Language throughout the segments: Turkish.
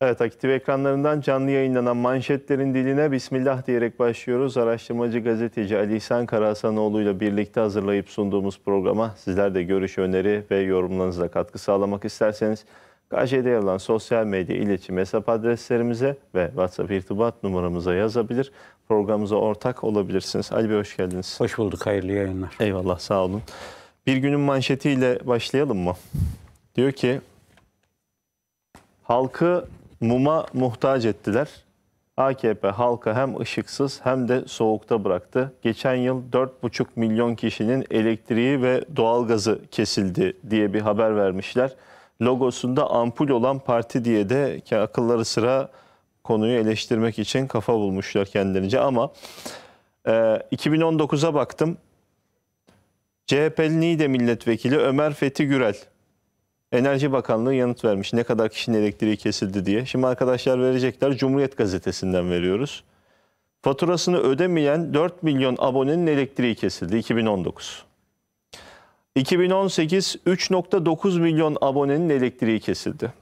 Evet, aktif ekranlarından canlı yayınlanan manşetlerin diline Bismillah diyerek başlıyoruz. Araştırmacı gazeteci Ali İhsan Karahasanoğlu ile birlikte hazırlayıp sunduğumuz programa sizler de görüş, öneri ve yorumlarınızla katkı sağlamak isterseniz KJ'de yer alan sosyal medya iletişim hesap adreslerimize ve WhatsApp irtibat numaramıza yazabilir. Programımıza ortak olabilirsiniz. Ali Bey hoş geldiniz. Hoş bulduk, hayırlı yayınlar. Eyvallah, sağ olun. Bir günün manşetiyle başlayalım mı? Diyor ki, halkı muma muhtaç ettiler. AKP halka hem ışıksız hem de soğukta bıraktı. Geçen yıl 4,5 milyon kişinin elektriği ve doğalgazı kesildi diye bir haber vermişler. Logosunda ampul olan parti diye de akılları sıra konuyu eleştirmek için kafa bulmuşlar kendilerince. Ama e, 2019'a baktım. CHP'li de milletvekili Ömer Fethi Gürel Enerji Bakanlığı yanıt vermiş ne kadar kişinin elektriği kesildi diye. Şimdi arkadaşlar verecekler Cumhuriyet Gazetesi'nden veriyoruz. Faturasını ödemeyen 4 milyon abonenin elektriği kesildi 2019. 2018 3.9 milyon abonenin elektriği kesildi.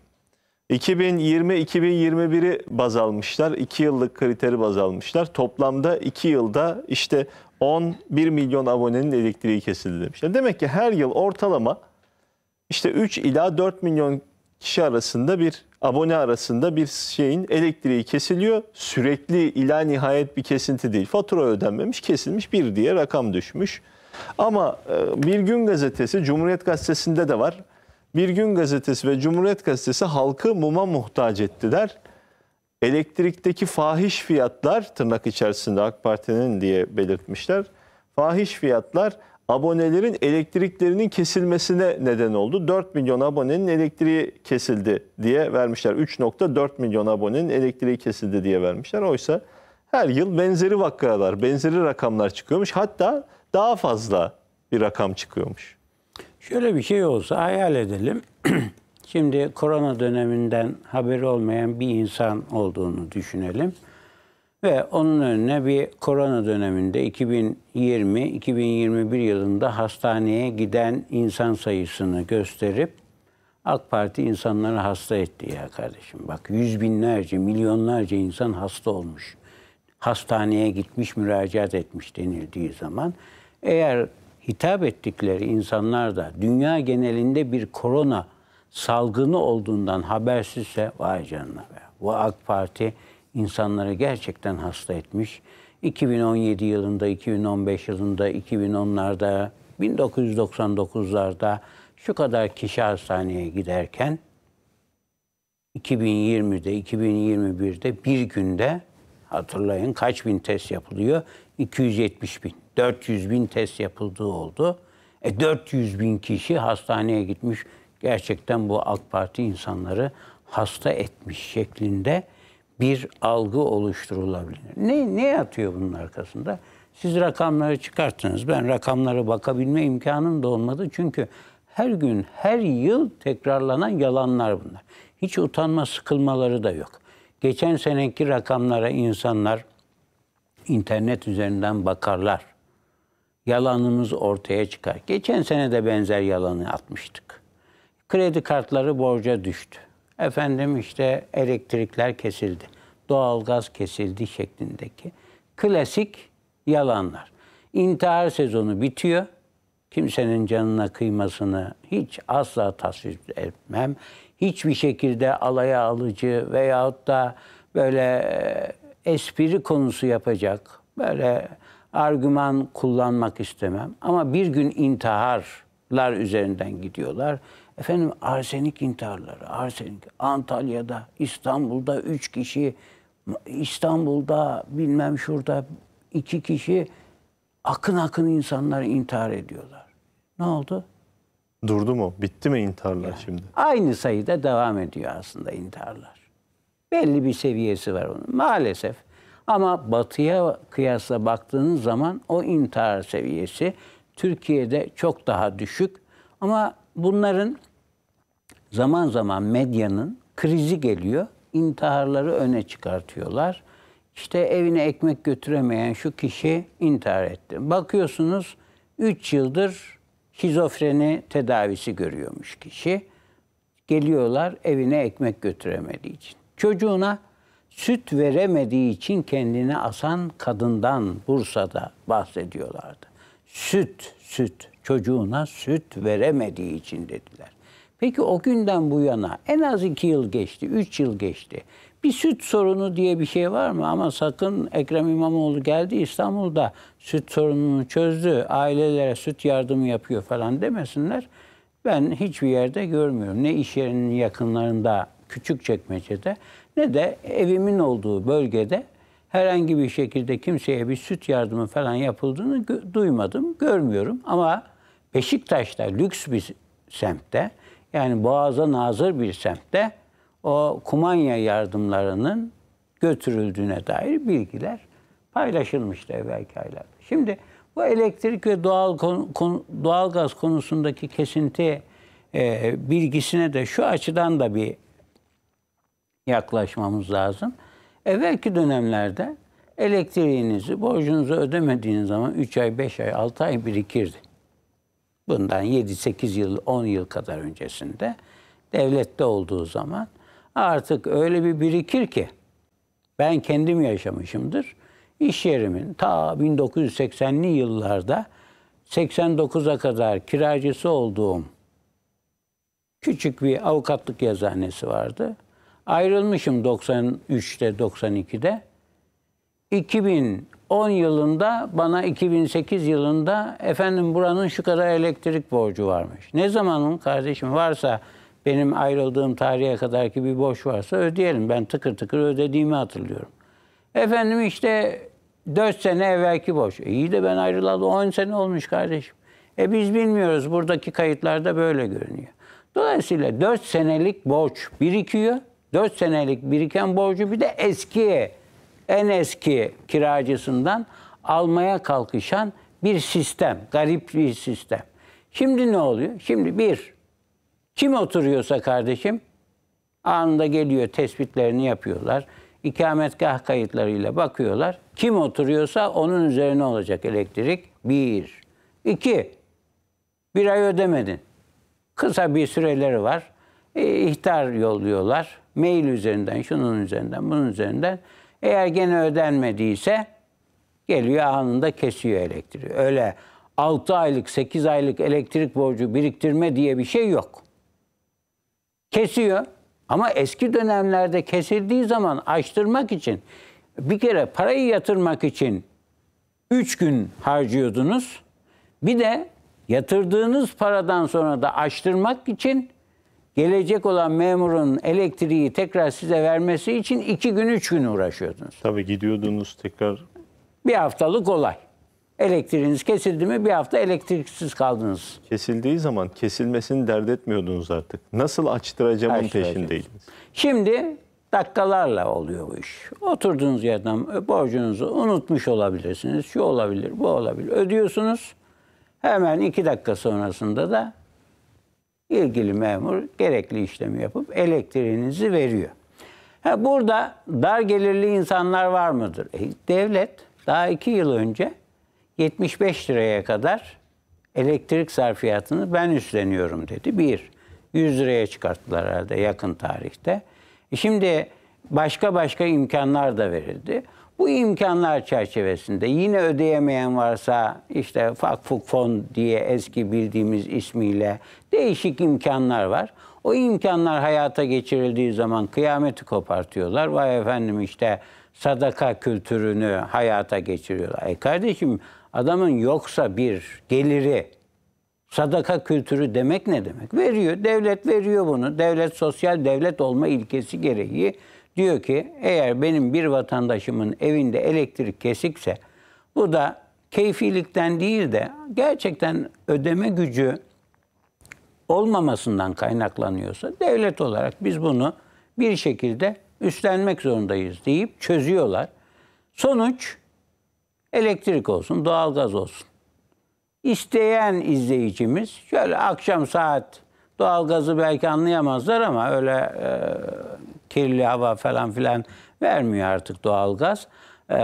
2020-2021'i baz almışlar. 2 yıllık kriteri baz almışlar. Toplamda 2 yılda işte 11 milyon abonenin elektriği kesildi demişler. Demek ki her yıl ortalama işte 3 ila 4 milyon kişi arasında bir abone arasında bir şeyin elektriği kesiliyor. Sürekli ila nihayet bir kesinti değil. Fatura ödenmemiş, kesilmiş bir diye rakam düşmüş. Ama e, Bir Gün Gazetesi, Cumhuriyet Gazetesi'nde de var. Bir Gün Gazetesi ve Cumhuriyet Gazetesi halkı muma muhtaç ettiler. Elektrikteki fahiş fiyatlar tırnak içerisinde AK Parti'nin diye belirtmişler. Fahiş fiyatlar abonelerin elektriklerinin kesilmesine neden oldu. 4 milyon abonenin elektriği kesildi diye vermişler. 3.4 milyon abonenin elektriği kesildi diye vermişler. Oysa her yıl benzeri vakalar, benzeri rakamlar çıkıyormuş. Hatta daha fazla bir rakam çıkıyormuş. Şöyle bir şey olsa hayal edelim. Şimdi korona döneminden haberi olmayan bir insan olduğunu düşünelim. Ve onun önüne bir korona döneminde 2020-2021 yılında hastaneye giden insan sayısını gösterip AK Parti insanları hasta etti ya kardeşim. Bak yüz binlerce, milyonlarca insan hasta olmuş. Hastaneye gitmiş, müracaat etmiş denildiği zaman eğer hitap ettikleri insanlar da dünya genelinde bir korona salgını olduğundan habersizse vay canına be. Bu AK Parti insanları gerçekten hasta etmiş. 2017 yılında, 2015 yılında, 2010'larda, 1999'larda şu kadar kişi hastaneye giderken 2020'de, 2021'de bir günde hatırlayın kaç bin test yapılıyor? 270 bin, 400 bin test yapıldığı oldu. E 400 bin kişi hastaneye gitmiş. Gerçekten bu AK Parti insanları hasta etmiş şeklinde bir algı oluşturulabilir. Ne, ne yatıyor bunun arkasında? Siz rakamları çıkarttınız. Ben rakamlara bakabilme imkanım da olmadı. Çünkü her gün, her yıl tekrarlanan yalanlar bunlar. Hiç utanma sıkılmaları da yok. Geçen seneki rakamlara insanlar internet üzerinden bakarlar. Yalanımız ortaya çıkar. Geçen sene de benzer yalanı atmıştık. Kredi kartları borca düştü. Efendim işte elektrikler kesildi, doğalgaz kesildi şeklindeki klasik yalanlar. İntihar sezonu bitiyor. Kimsenin canına kıymasını hiç asla tasvip etmem. Hiçbir şekilde alaya alıcı veyahut da böyle e, espri konusu yapacak, böyle argüman kullanmak istemem. Ama bir gün intiharlar üzerinden gidiyorlar. Efendim arsenik intiharları, arsenik. Antalya'da, İstanbul'da üç kişi, İstanbul'da bilmem şurada iki kişi akın akın insanlar intihar ediyorlar. Ne oldu? Durdu mu? Bitti mi intiharlar yani, şimdi? Aynı sayıda devam ediyor aslında intiharlar. Belli bir seviyesi var onun maalesef. Ama batıya kıyasla baktığınız zaman o intihar seviyesi Türkiye'de çok daha düşük. Ama bunların zaman zaman medyanın krizi geliyor. İntiharları öne çıkartıyorlar. İşte evine ekmek götüremeyen şu kişi intihar etti. Bakıyorsunuz 3 yıldır şizofreni tedavisi görüyormuş kişi. Geliyorlar evine ekmek götüremediği için. Çocuğuna süt veremediği için kendini asan kadından Bursa'da bahsediyorlardı. Süt, süt çocuğuna süt veremediği için dediler. Peki o günden bu yana en az iki yıl geçti, üç yıl geçti. Bir süt sorunu diye bir şey var mı? Ama sakın Ekrem İmamoğlu geldi İstanbul'da süt sorununu çözdü, ailelere süt yardımı yapıyor falan demesinler. Ben hiçbir yerde görmüyorum. Ne iş yerinin yakınlarında, küçük çekmecede ne de evimin olduğu bölgede herhangi bir şekilde kimseye bir süt yardımı falan yapıldığını duymadım, görmüyorum. Ama Beşiktaş'ta lüks bir semtte yani Boğaz'a nazır bir semtte o kumanya yardımlarının götürüldüğüne dair bilgiler paylaşılmıştı evvelki aylarda. Şimdi bu elektrik ve doğal konu, doğal gaz konusundaki kesinti e, bilgisine de şu açıdan da bir yaklaşmamız lazım. Evvelki dönemlerde elektriğinizi, borcunuzu ödemediğiniz zaman 3 ay, 5 ay, 6 ay birikirdi bundan 7-8 yıl, 10 yıl kadar öncesinde devlette olduğu zaman artık öyle bir birikir ki ben kendim yaşamışımdır. İş yerimin ta 1980'li yıllarda 89'a kadar kiracısı olduğum küçük bir avukatlık yazıhanesi vardı. Ayrılmışım 93'te 92'de. 2000 10 yılında bana 2008 yılında efendim buranın şu kadar elektrik borcu varmış. Ne zamanın kardeşim varsa benim ayrıldığım tarihe kadar ki bir borç varsa ödeyelim. Ben tıkır tıkır ödediğimi hatırlıyorum. Efendim işte 4 sene evvelki borç. E iyi de ben ayrılalı 10 sene olmuş kardeşim. E biz bilmiyoruz. Buradaki kayıtlarda böyle görünüyor. Dolayısıyla 4 senelik borç birikiyor. 4 senelik biriken borcu bir de eskiye en eski kiracısından almaya kalkışan bir sistem, garip bir sistem. Şimdi ne oluyor? Şimdi bir, kim oturuyorsa kardeşim anında geliyor tespitlerini yapıyorlar. İkametgah kayıtlarıyla bakıyorlar. Kim oturuyorsa onun üzerine olacak elektrik. Bir. İki, bir ay ödemedin. Kısa bir süreleri var. E, ihtar yolluyorlar. Mail üzerinden, şunun üzerinden, bunun üzerinden. Eğer gene ödenmediyse geliyor anında kesiyor elektriği. Öyle 6 aylık 8 aylık elektrik borcu biriktirme diye bir şey yok. Kesiyor ama eski dönemlerde kesildiği zaman açtırmak için bir kere parayı yatırmak için 3 gün harcıyordunuz. Bir de yatırdığınız paradan sonra da açtırmak için gelecek olan memurun elektriği tekrar size vermesi için iki gün, üç gün uğraşıyordunuz. Tabii gidiyordunuz tekrar. Bir haftalık olay. Elektriğiniz kesildi mi bir hafta elektriksiz kaldınız. Kesildiği zaman kesilmesini dert etmiyordunuz artık. Nasıl açtıracağımın Açtıracağım. peşindeydiniz. Şimdi dakikalarla oluyor bu iş. Oturduğunuz yerden borcunuzu unutmuş olabilirsiniz. Şu olabilir, bu olabilir. Ödüyorsunuz. Hemen iki dakika sonrasında da ilgili memur gerekli işlemi yapıp elektriğinizi veriyor. Ha, burada dar gelirli insanlar var mıdır? E, devlet daha iki yıl önce 75 liraya kadar elektrik sarfiyatını ben üstleniyorum dedi. Bir, 100 liraya çıkarttılar herhalde yakın tarihte. E şimdi başka başka imkanlar da verildi. Bu imkanlar çerçevesinde yine ödeyemeyen varsa işte fakfuk fon diye eski bildiğimiz ismiyle değişik imkanlar var. O imkanlar hayata geçirildiği zaman kıyameti kopartıyorlar. Vay efendim işte sadaka kültürünü hayata geçiriyorlar. E kardeşim adamın yoksa bir geliri sadaka kültürü demek ne demek? Veriyor, devlet veriyor bunu. Devlet sosyal devlet olma ilkesi gereği Diyor ki eğer benim bir vatandaşımın evinde elektrik kesikse bu da keyfilikten değil de gerçekten ödeme gücü olmamasından kaynaklanıyorsa devlet olarak biz bunu bir şekilde üstlenmek zorundayız deyip çözüyorlar. Sonuç elektrik olsun, doğalgaz olsun. İsteyen izleyicimiz şöyle akşam saat doğalgazı belki anlayamazlar ama öyle e, kirli hava falan filan vermiyor artık doğalgaz. Ee,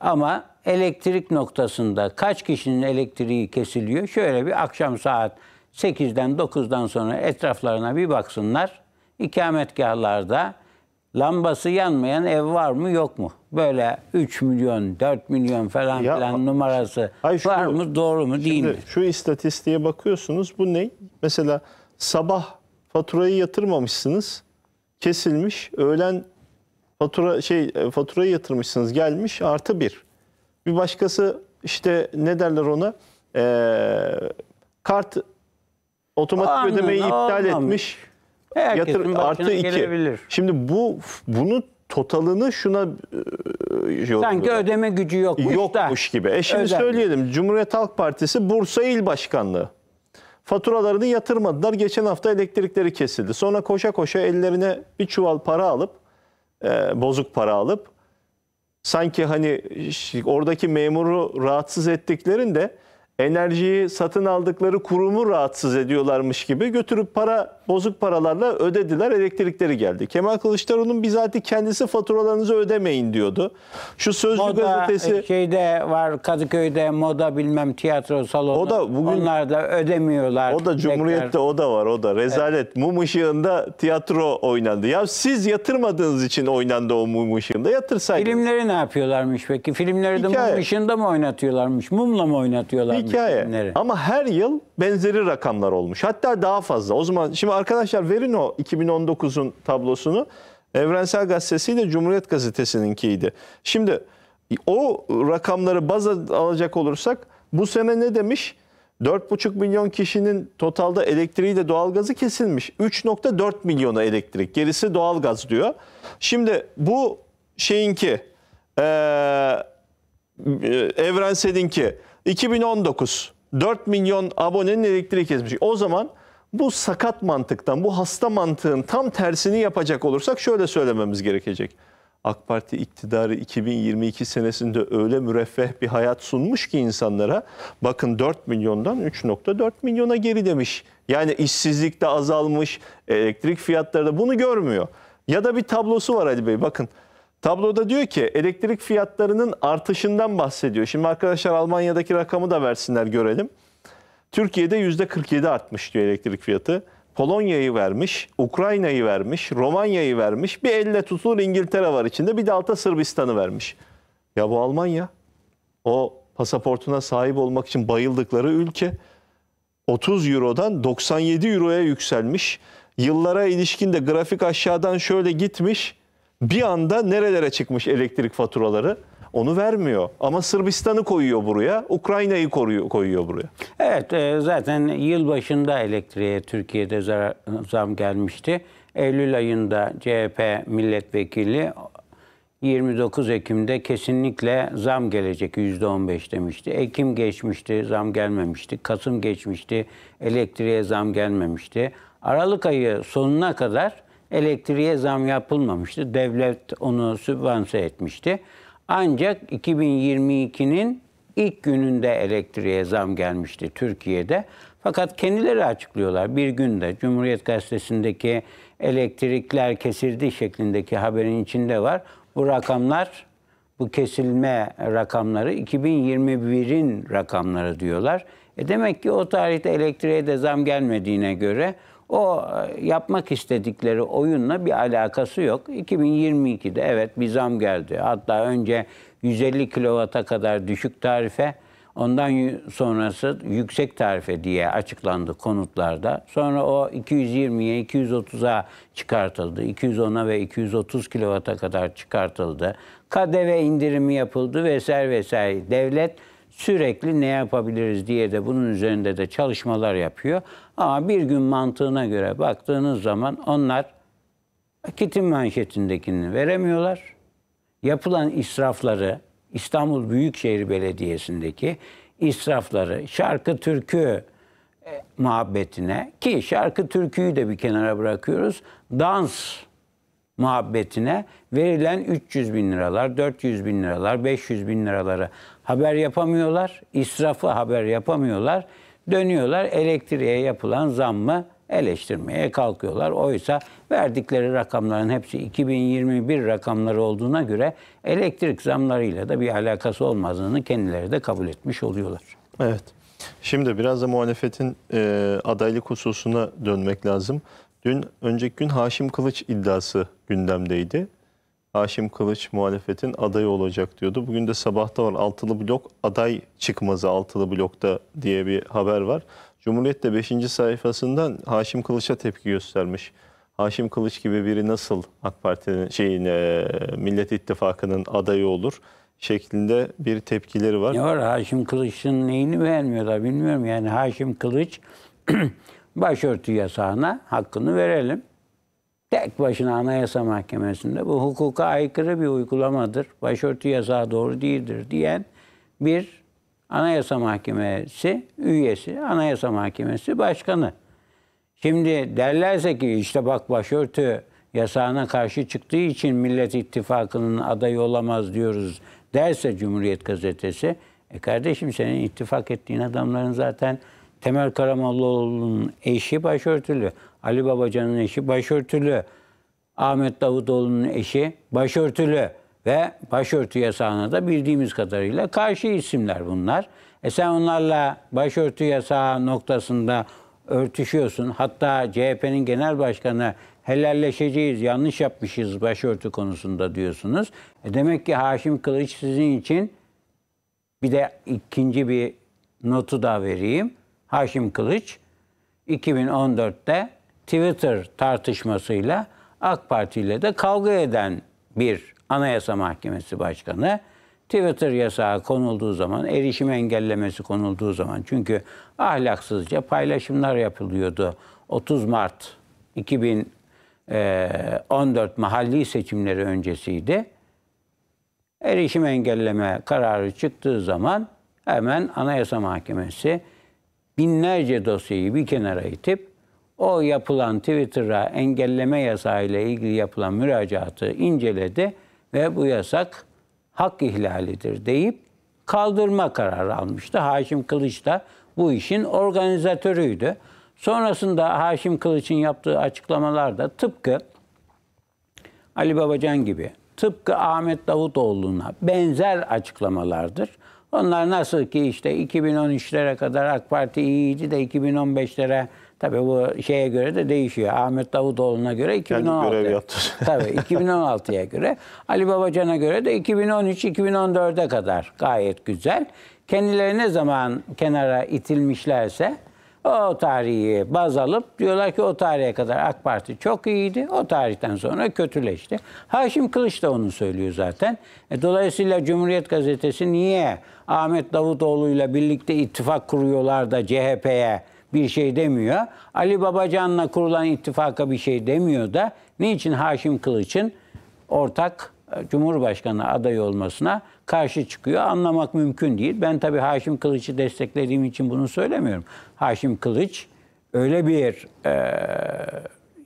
ama elektrik noktasında kaç kişinin elektriği kesiliyor? Şöyle bir akşam saat 8'den 9'dan sonra etraflarına bir baksınlar. İkametgahlarda lambası yanmayan ev var mı yok mu? Böyle 3 milyon, 4 milyon falan ya, filan numarası hayır, şu, var mı doğru mu şimdi değil mi? Şu istatistiğe bakıyorsunuz bu ne? Mesela sabah faturayı yatırmamışsınız kesilmiş. Öğlen fatura şey e, faturayı yatırmışsınız gelmiş artı bir. Bir başkası işte ne derler ona ee, kart otomatik anın, ödemeyi iptal etmiş. yatır, artı iki. Gelebilir. Şimdi bu bunu totalını şuna e, şey sanki ödeme gücü yokmuş, yokmuş da. gibi. E şimdi ödenmiş. söyleyelim Cumhuriyet Halk Partisi Bursa İl Başkanlığı. Faturalarını yatırmadılar. Geçen hafta elektrikleri kesildi. Sonra koşa koşa ellerine bir çuval para alıp, e, bozuk para alıp, sanki hani oradaki memuru rahatsız ettiklerinde enerjiyi satın aldıkları kurumu rahatsız ediyorlarmış gibi götürüp para bozuk paralarla ödediler, elektrikleri geldi. Kemal Kılıçdaroğlu'nun bizatihi kendisi faturalarınızı ödemeyin diyordu. Şu Sözcü moda, gazetesi... E, şeyde var Kadıköy'de moda bilmem tiyatro salonu. O da bugün... Onlar da ödemiyorlar. O da Cumhuriyet'te tekrar. o da var o da. Rezalet. Evet. Mum ışığında tiyatro oynandı. Ya siz yatırmadığınız için oynandı o mum ışığında. Yatırsaydınız. Filmleri ne yapıyorlarmış peki? Filmleri de Hikaye. mum ışığında mı oynatıyorlarmış? Mumla mı oynatıyorlarmış Hikaye. filmleri? Ama her yıl benzeri rakamlar olmuş. Hatta daha fazla. O zaman şimdi arkadaşlar verin o 2019'un tablosunu. Evrensel Gazetesi ile Cumhuriyet Gazetesi'ninkiydi. Şimdi o rakamları baz alacak olursak bu sene ne demiş? 4,5 milyon kişinin totalda elektriği de doğalgazı kesilmiş. 3,4 milyona elektrik. Gerisi doğalgaz diyor. Şimdi bu şeyinki e, evrenselinki 2019 4 milyon abonenin elektriği kesmiş. O zaman bu sakat mantıktan, bu hasta mantığın tam tersini yapacak olursak şöyle söylememiz gerekecek. AK Parti iktidarı 2022 senesinde öyle müreffeh bir hayat sunmuş ki insanlara bakın 4 milyondan 3.4 milyona geri demiş. Yani işsizlik de azalmış, elektrik fiyatları da bunu görmüyor. Ya da bir tablosu var Ali Bey bakın. Tabloda diyor ki elektrik fiyatlarının artışından bahsediyor. Şimdi arkadaşlar Almanya'daki rakamı da versinler görelim. Türkiye'de %47 artmış diyor elektrik fiyatı. Polonya'yı vermiş, Ukrayna'yı vermiş, Romanya'yı vermiş. Bir elle tutulur İngiltere var içinde. Bir de alta Sırbistan'ı vermiş. Ya bu Almanya. O pasaportuna sahip olmak için bayıldıkları ülke 30 Euro'dan 97 Euro'ya yükselmiş. Yıllara ilişkin de grafik aşağıdan şöyle gitmiş. Bir anda nerelere çıkmış elektrik faturaları? Onu vermiyor. Ama Sırbistan'ı koyuyor buraya, Ukrayna'yı koyuyor buraya. Evet, e, zaten yıl başında elektriğe Türkiye'de zam gelmişti. Eylül ayında CHP milletvekili 29 Ekim'de kesinlikle zam gelecek %15 demişti. Ekim geçmişti, zam gelmemişti. Kasım geçmişti, elektriğe zam gelmemişti. Aralık ayı sonuna kadar elektriğe zam yapılmamıştı. Devlet onu sübvanse etmişti. Ancak 2022'nin ilk gününde elektriğe zam gelmişti Türkiye'de. Fakat kendileri açıklıyorlar. Bir günde Cumhuriyet Gazetesi'ndeki elektrikler kesildi şeklindeki haberin içinde var. Bu rakamlar, bu kesilme rakamları 2021'in rakamları diyorlar. E demek ki o tarihte elektriğe de zam gelmediğine göre o e, yapmak istedikleri oyunla bir alakası yok. 2022'de evet bir zam geldi. Hatta önce 150 kilovata kadar düşük tarife, ondan sonrası yüksek tarife diye açıklandı konutlarda. Sonra o 220'ye, 230'a çıkartıldı. 210'a ve 230 kilovata kadar çıkartıldı. KDV indirimi yapıldı vesaire vesaire. Devlet sürekli ne yapabiliriz diye de bunun üzerinde de çalışmalar yapıyor. Ama bir gün mantığına göre baktığınız zaman onlar kitin manşetindekini veremiyorlar. Yapılan israfları İstanbul Büyükşehir Belediyesi'ndeki israfları, şarkı türkü e, muhabbetine ki şarkı türküyü de bir kenara bırakıyoruz. Dans muhabbetine verilen 300 bin liralar, 400 bin liralar, 500 bin liraları haber yapamıyorlar. israfı haber yapamıyorlar. Dönüyorlar elektriğe yapılan zammı eleştirmeye kalkıyorlar. Oysa verdikleri rakamların hepsi 2021 rakamları olduğuna göre elektrik zamlarıyla da bir alakası olmadığını kendileri de kabul etmiş oluyorlar. Evet. Şimdi biraz da muhalefetin e, adaylık hususuna dönmek lazım. Dün önceki gün Haşim Kılıç iddiası gündemdeydi. Haşim Kılıç muhalefetin adayı olacak diyordu. Bugün de sabahta var altılı blok aday çıkmazı altılı blokta diye bir haber var. Cumhuriyet de 5. sayfasından Haşim Kılıç'a tepki göstermiş. Haşim Kılıç gibi biri nasıl AK Parti'nin şeyin e, Millet İttifakı'nın adayı olur şeklinde bir tepkileri var. Ne var Haşim Kılıç'ın neyini beğenmiyorlar bilmiyorum yani Haşim Kılıç başörtü yasağına hakkını verelim tek başına Anayasa Mahkemesi'nde bu hukuka aykırı bir uygulamadır, başörtü yasağı doğru değildir diyen bir Anayasa Mahkemesi üyesi, Anayasa Mahkemesi başkanı. Şimdi derlerse ki işte bak başörtü yasağına karşı çıktığı için Millet İttifakı'nın adayı olamaz diyoruz derse Cumhuriyet Gazetesi, e kardeşim senin ittifak ettiğin adamların zaten Temel Karamollaoğlu'nun eşi başörtülü. Ali Babacan'ın eşi başörtülü. Ahmet Davutoğlu'nun eşi başörtülü ve başörtü yasağına da bildiğimiz kadarıyla karşı isimler bunlar. E sen onlarla başörtü yasağı noktasında örtüşüyorsun. Hatta CHP'nin genel başkanı helalleşeceğiz, yanlış yapmışız başörtü konusunda diyorsunuz. E demek ki Haşim Kılıç sizin için bir de ikinci bir notu da vereyim. Haşim Kılıç 2014'te Twitter tartışmasıyla AK Parti ile de kavga eden bir Anayasa Mahkemesi Başkanı Twitter yasağı konulduğu zaman, erişim engellemesi konulduğu zaman çünkü ahlaksızca paylaşımlar yapılıyordu. 30 Mart 2014 e, mahalli seçimleri öncesiydi. Erişim engelleme kararı çıktığı zaman hemen Anayasa Mahkemesi binlerce dosyayı bir kenara itip o yapılan Twitter'a engelleme yasağı ilgili yapılan müracaatı inceledi ve bu yasak hak ihlalidir deyip kaldırma kararı almıştı. Haşim Kılıç da bu işin organizatörüydü. Sonrasında Haşim Kılıç'ın yaptığı açıklamalarda tıpkı Ali Babacan gibi, tıpkı Ahmet Davutoğlu'na benzer açıklamalardır. Onlar nasıl ki işte 2013'lere kadar AK Parti iyiydi de 2015'lere Tabii bu şeye göre de değişiyor. Ahmet Davutoğlu'na göre 2016. Tabii 2016'ya göre. Ali Babacan'a göre de 2013-2014'e kadar gayet güzel. Kendileri ne zaman kenara itilmişlerse o tarihi baz alıp diyorlar ki o tarihe kadar AK Parti çok iyiydi. O tarihten sonra kötüleşti. Haşim Kılıç da onu söylüyor zaten. E, dolayısıyla Cumhuriyet Gazetesi niye Ahmet Davutoğlu ile birlikte ittifak kuruyorlar da CHP'ye bir şey demiyor. Ali Babacan'la kurulan ittifaka bir şey demiyor da niçin Haşim Kılıç'ın ortak e, Cumhurbaşkanı adayı olmasına karşı çıkıyor. Anlamak mümkün değil. Ben tabii Haşim Kılıç'ı desteklediğim için bunu söylemiyorum. Haşim Kılıç öyle bir e,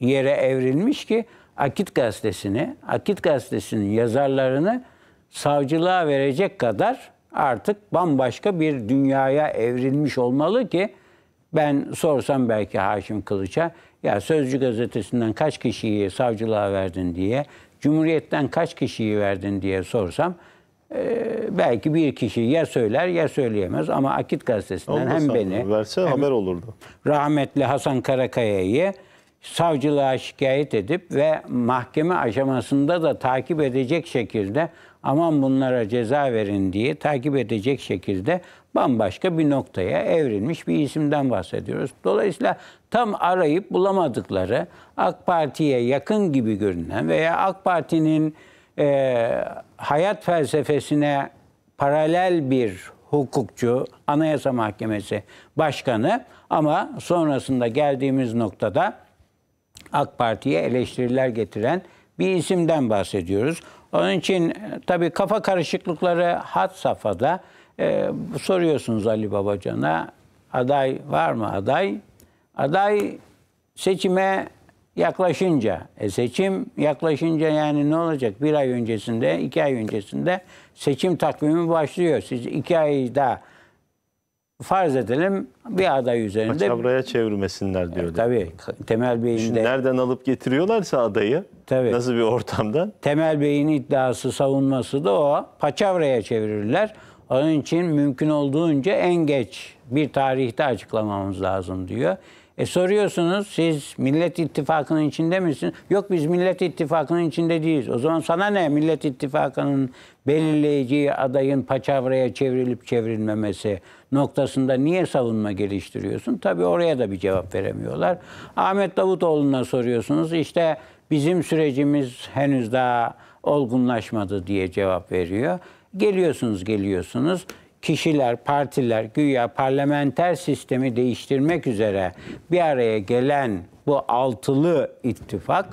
yere evrilmiş ki Akit gazetesini, Akit gazetesinin yazarlarını savcılığa verecek kadar artık bambaşka bir dünyaya evrilmiş olmalı ki ben sorsam belki Haşim Kılıç'a ya Sözcü gazetesinden kaç kişiyi savcılığa verdin diye, Cumhuriyet'ten kaç kişiyi verdin diye sorsam e, belki bir kişi ya söyler ya söyleyemez ama Akit gazetesinden hem beni verse hem haber olurdu. Rahmetli Hasan Karakaya'yı savcılığa şikayet edip ve mahkeme aşamasında da takip edecek şekilde aman bunlara ceza verin diye takip edecek şekilde bambaşka bir noktaya evrilmiş bir isimden bahsediyoruz. Dolayısıyla tam arayıp bulamadıkları AK Parti'ye yakın gibi görünen veya AK Parti'nin e, hayat felsefesine paralel bir hukukçu, Anayasa Mahkemesi Başkanı ama sonrasında geldiğimiz noktada AK Parti'ye eleştiriler getiren bir isimden bahsediyoruz. Onun için e, tabii kafa karışıklıkları had safhada. E, soruyorsunuz Ali Babacan'a aday var mı aday? Aday seçime yaklaşınca, e seçim yaklaşınca yani ne olacak? Bir ay öncesinde, iki ay öncesinde seçim takvimi başlıyor. Siz iki ay daha farz edelim bir aday üzerinde. Paçavraya çevirmesinler diyor. E, tabii Temel Bey'in de. Nereden alıp getiriyorlarsa adayı. Tabii. Nasıl bir ortamdan? Temel Bey'in iddiası, savunması da o. Paçavraya çevirirler. Onun için mümkün olduğunca en geç bir tarihte açıklamamız lazım diyor. E soruyorsunuz siz Millet İttifakı'nın içinde misiniz? Yok biz Millet İttifakı'nın içinde değiliz. O zaman sana ne Millet İttifakı'nın belirleyeceği adayın paçavraya çevrilip çevrilmemesi noktasında niye savunma geliştiriyorsun? Tabii oraya da bir cevap veremiyorlar. Ahmet Davutoğlu'na soruyorsunuz işte bizim sürecimiz henüz daha olgunlaşmadı diye cevap veriyor. Geliyorsunuz geliyorsunuz kişiler, partiler güya parlamenter sistemi değiştirmek üzere bir araya gelen bu altılı ittifak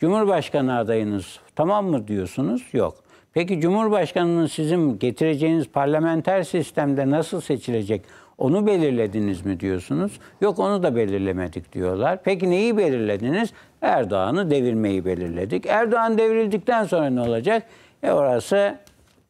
Cumhurbaşkanı adayınız tamam mı diyorsunuz? Yok. Peki Cumhurbaşkanının sizin getireceğiniz parlamenter sistemde nasıl seçilecek? Onu belirlediniz mi diyorsunuz? Yok onu da belirlemedik diyorlar. Peki neyi belirlediniz? Erdoğan'ı devirmeyi belirledik. Erdoğan devrildikten sonra ne olacak? E orası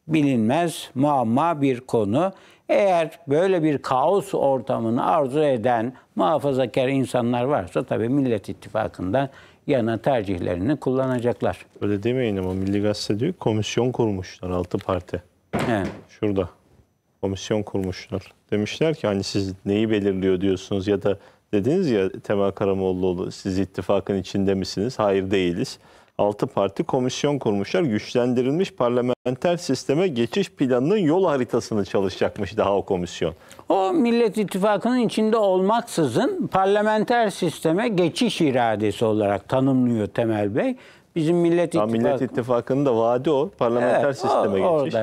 bilinmez muamma bir konu. Eğer böyle bir kaos ortamını arzu eden muhafazakar insanlar varsa tabii Millet İttifakı'ndan yana tercihlerini kullanacaklar. Öyle demeyin ama Milli Gazete diyor komisyon kurmuşlar altı parti. Evet. Şurada komisyon kurmuşlar. Demişler ki hani siz neyi belirliyor diyorsunuz ya da dediniz ya Temel Karamoğluoğlu siz ittifakın içinde misiniz? Hayır değiliz. 6 parti komisyon kurmuşlar. Güçlendirilmiş parlamenter sisteme geçiş planının yol haritasını çalışacakmış daha o komisyon. O Millet İttifakı'nın içinde olmaksızın parlamenter sisteme geçiş iradesi olarak tanımlıyor Temel Bey. Bizim Millet İttifakı... Millet İttifakı'nın da vaadi o. Parlamenter evet, sisteme o, geçiş.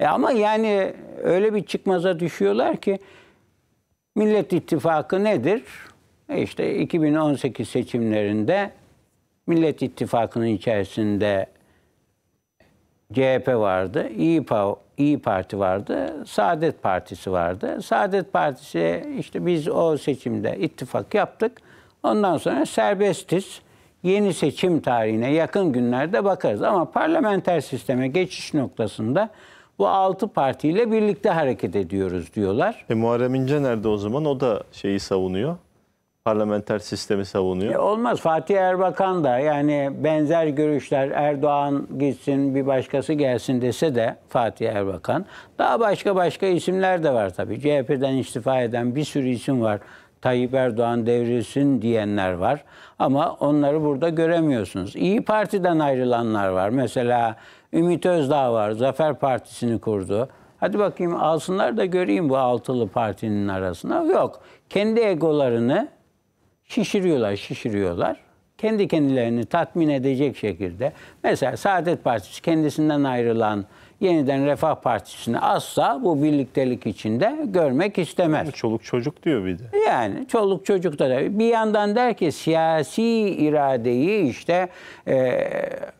E ama yani öyle bir çıkmaza düşüyorlar ki Millet İttifakı nedir? E işte 2018 seçimlerinde Millet İttifakı'nın içerisinde CHP vardı, İyi, pa İyi Parti vardı, Saadet Partisi vardı. Saadet Partisi işte biz o seçimde ittifak yaptık. Ondan sonra serbestiz. Yeni seçim tarihine yakın günlerde bakarız. Ama parlamenter sisteme geçiş noktasında bu altı partiyle birlikte hareket ediyoruz diyorlar. E Muharrem İnce nerede o zaman? O da şeyi savunuyor parlamenter sistemi savunuyor. E olmaz. Fatih Erbakan da yani benzer görüşler Erdoğan gitsin bir başkası gelsin dese de Fatih Erbakan daha başka başka isimler de var tabii. CHP'den istifa eden bir sürü isim var. Tayyip Erdoğan devrilsin diyenler var. Ama onları burada göremiyorsunuz. İyi Parti'den ayrılanlar var. Mesela Ümit Özdağ var. Zafer Partisi'ni kurdu. Hadi bakayım alsınlar da göreyim bu altılı partinin arasına. Yok. Kendi egolarını şişiriyorlar, şişiriyorlar. Kendi kendilerini tatmin edecek şekilde. Mesela Saadet Partisi kendisinden ayrılan yeniden Refah Partisi'ni asla bu birliktelik içinde görmek istemez. Çoluk çocuk diyor bir de. Yani çoluk çocuk da tabii. Bir yandan der ki siyasi iradeyi işte e,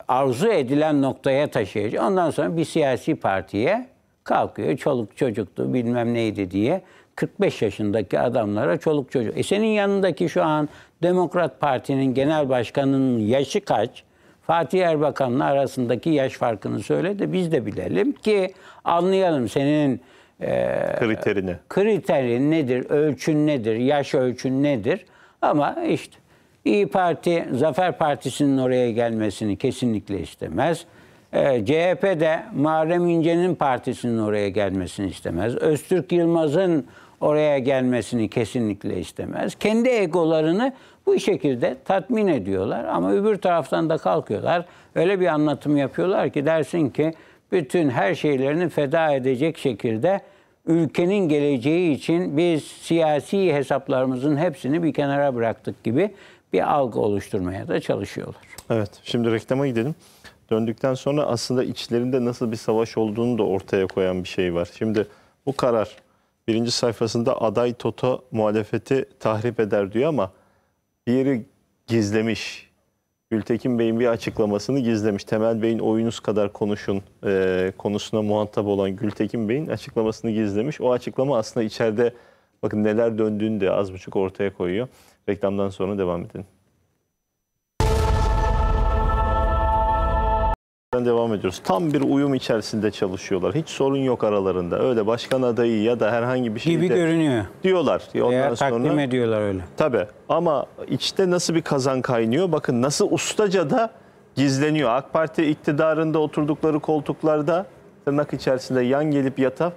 arzu edilen noktaya taşıyacak. Ondan sonra bir siyasi partiye kalkıyor. Çoluk çocuktu bilmem neydi diye 45 yaşındaki adamlara çoluk çocuk. E senin yanındaki şu an Demokrat Parti'nin genel başkanının yaşı kaç? Fatih Erbakan'la arasındaki yaş farkını söyle de biz de bilelim ki anlayalım senin e, kriterini. Kriterin nedir, ölçün nedir, yaş ölçün nedir? Ama işte İyi Parti Zafer Partisi'nin oraya gelmesini kesinlikle istemez. E, CHP de Muharrem İnce'nin partisinin oraya gelmesini istemez. Öztürk Yılmaz'ın oraya gelmesini kesinlikle istemez. Kendi egolarını bu şekilde tatmin ediyorlar ama öbür taraftan da kalkıyorlar. Öyle bir anlatım yapıyorlar ki dersin ki bütün her şeylerini feda edecek şekilde ülkenin geleceği için biz siyasi hesaplarımızın hepsini bir kenara bıraktık gibi bir algı oluşturmaya da çalışıyorlar. Evet, şimdi reklama gidelim. Döndükten sonra aslında içlerinde nasıl bir savaş olduğunu da ortaya koyan bir şey var. Şimdi bu karar birinci sayfasında aday Toto muhalefeti tahrip eder diyor ama bir yeri gizlemiş. Gültekin Bey'in bir açıklamasını gizlemiş. Temel Bey'in oyunuz kadar konuşun e, konusuna muhatap olan Gültekin Bey'in açıklamasını gizlemiş. O açıklama aslında içeride bakın neler döndüğünü de az buçuk ortaya koyuyor. Reklamdan sonra devam edin. Başkan devam ediyoruz. Tam bir uyum içerisinde çalışıyorlar. Hiç sorun yok aralarında. Öyle başkan adayı ya da herhangi bir şey gibi görünüyor. Diyorlar. Ondan Veya takdim sonra, ediyorlar öyle. Tabii. Ama içte nasıl bir kazan kaynıyor? Bakın nasıl ustaca da gizleniyor. AK Parti iktidarında oturdukları koltuklarda tırnak içerisinde yan gelip yatap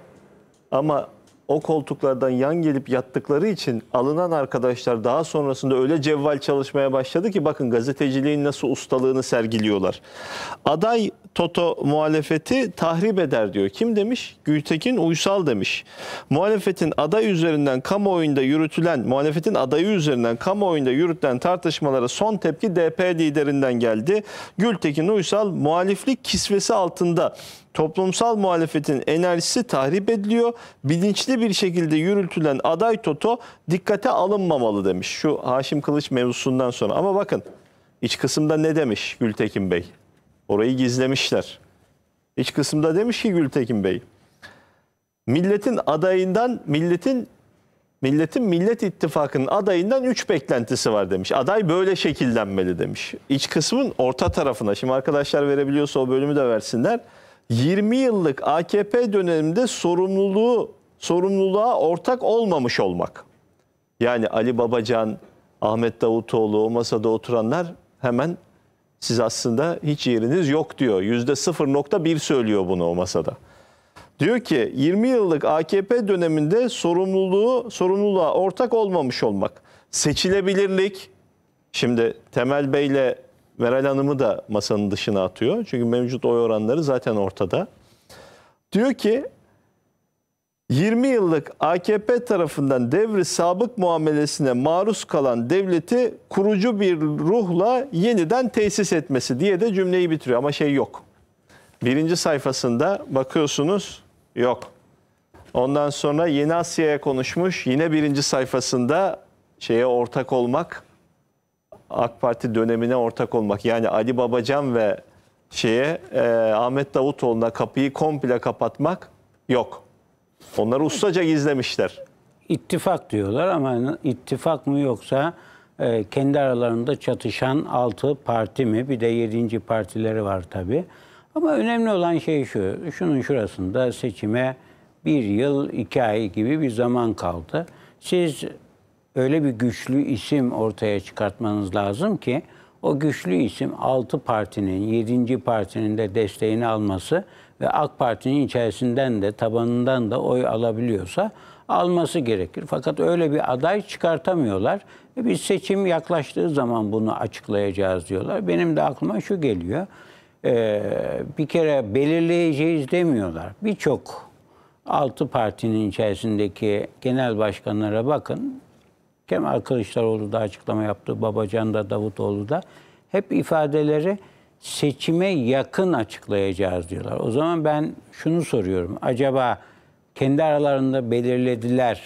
ama o koltuklardan yan gelip yattıkları için alınan arkadaşlar daha sonrasında öyle cevval çalışmaya başladı ki bakın gazeteciliğin nasıl ustalığını sergiliyorlar. Aday Toto muhalefeti tahrip eder diyor. Kim demiş? Gültekin Uysal demiş. Muhalefetin aday üzerinden kamuoyunda yürütülen, muhalefetin adayı üzerinden kamuoyunda yürütülen tartışmalara son tepki DP liderinden geldi. Gültekin Uysal muhaliflik kisvesi altında toplumsal muhalefetin enerjisi tahrip ediliyor. Bilinçli bir şekilde yürütülen aday toto dikkate alınmamalı demiş. Şu Haşim Kılıç mevzusundan sonra. Ama bakın iç kısımda ne demiş Gültekin Bey? Orayı gizlemişler. İç kısımda demiş ki Gültekin Bey. Milletin adayından, milletin Milletin Millet İttifakı'nın adayından 3 beklentisi var demiş. Aday böyle şekillenmeli demiş. İç kısmın orta tarafına. Şimdi arkadaşlar verebiliyorsa o bölümü de versinler. 20 yıllık AKP döneminde sorumluluğu sorumluluğa ortak olmamış olmak. Yani Ali Babacan, Ahmet Davutoğlu o masada oturanlar hemen siz aslında hiç yeriniz yok diyor. 0.1 söylüyor bunu o masada. Diyor ki 20 yıllık AKP döneminde sorumluluğu sorumluluğa ortak olmamış olmak. Seçilebilirlik. Şimdi Temel Bey'le Meral Hanım'ı da masanın dışına atıyor. Çünkü mevcut oy oranları zaten ortada. Diyor ki 20 yıllık AKP tarafından devri sabık muamelesine maruz kalan devleti kurucu bir ruhla yeniden tesis etmesi diye de cümleyi bitiriyor. Ama şey yok. Birinci sayfasında bakıyorsunuz yok. Ondan sonra Yeni Asya'ya konuşmuş. Yine birinci sayfasında şeye ortak olmak AK Parti dönemine ortak olmak. Yani Ali Babacan ve şeye e, Ahmet Davutoğlu'na kapıyı komple kapatmak yok. Onları ustaca gizlemişler. İttifak diyorlar ama ittifak mı yoksa e, kendi aralarında çatışan altı parti mi? Bir de yedinci partileri var tabii. Ama önemli olan şey şu, şunun şurasında seçime bir yıl, iki ay gibi bir zaman kaldı. Siz öyle bir güçlü isim ortaya çıkartmanız lazım ki o güçlü isim 6 partinin, 7. partinin de desteğini alması ve AK Parti'nin içerisinden de tabanından da oy alabiliyorsa alması gerekir. Fakat öyle bir aday çıkartamıyorlar. E biz seçim yaklaştığı zaman bunu açıklayacağız diyorlar. Benim de aklıma şu geliyor. E, bir kere belirleyeceğiz demiyorlar. Birçok altı partinin içerisindeki genel başkanlara bakın. Kemal Kılıçdaroğlu da açıklama yaptı, Babacan da Davutoğlu da hep ifadeleri seçime yakın açıklayacağız diyorlar. O zaman ben şunu soruyorum. Acaba kendi aralarında belirlediler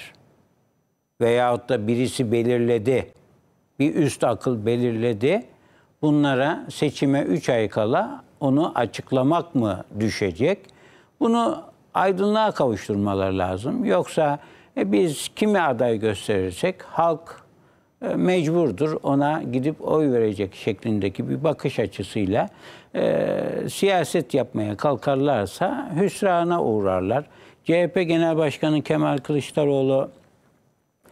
veyahut da birisi belirledi, bir üst akıl belirledi. Bunlara seçime 3 ay kala onu açıklamak mı düşecek? Bunu aydınlığa kavuşturmaları lazım. Yoksa e biz kimi aday gösterirsek halk e, mecburdur ona gidip oy verecek şeklindeki bir bakış açısıyla e, siyaset yapmaya kalkarlarsa hüsrana uğrarlar. CHP Genel Başkanı Kemal Kılıçdaroğlu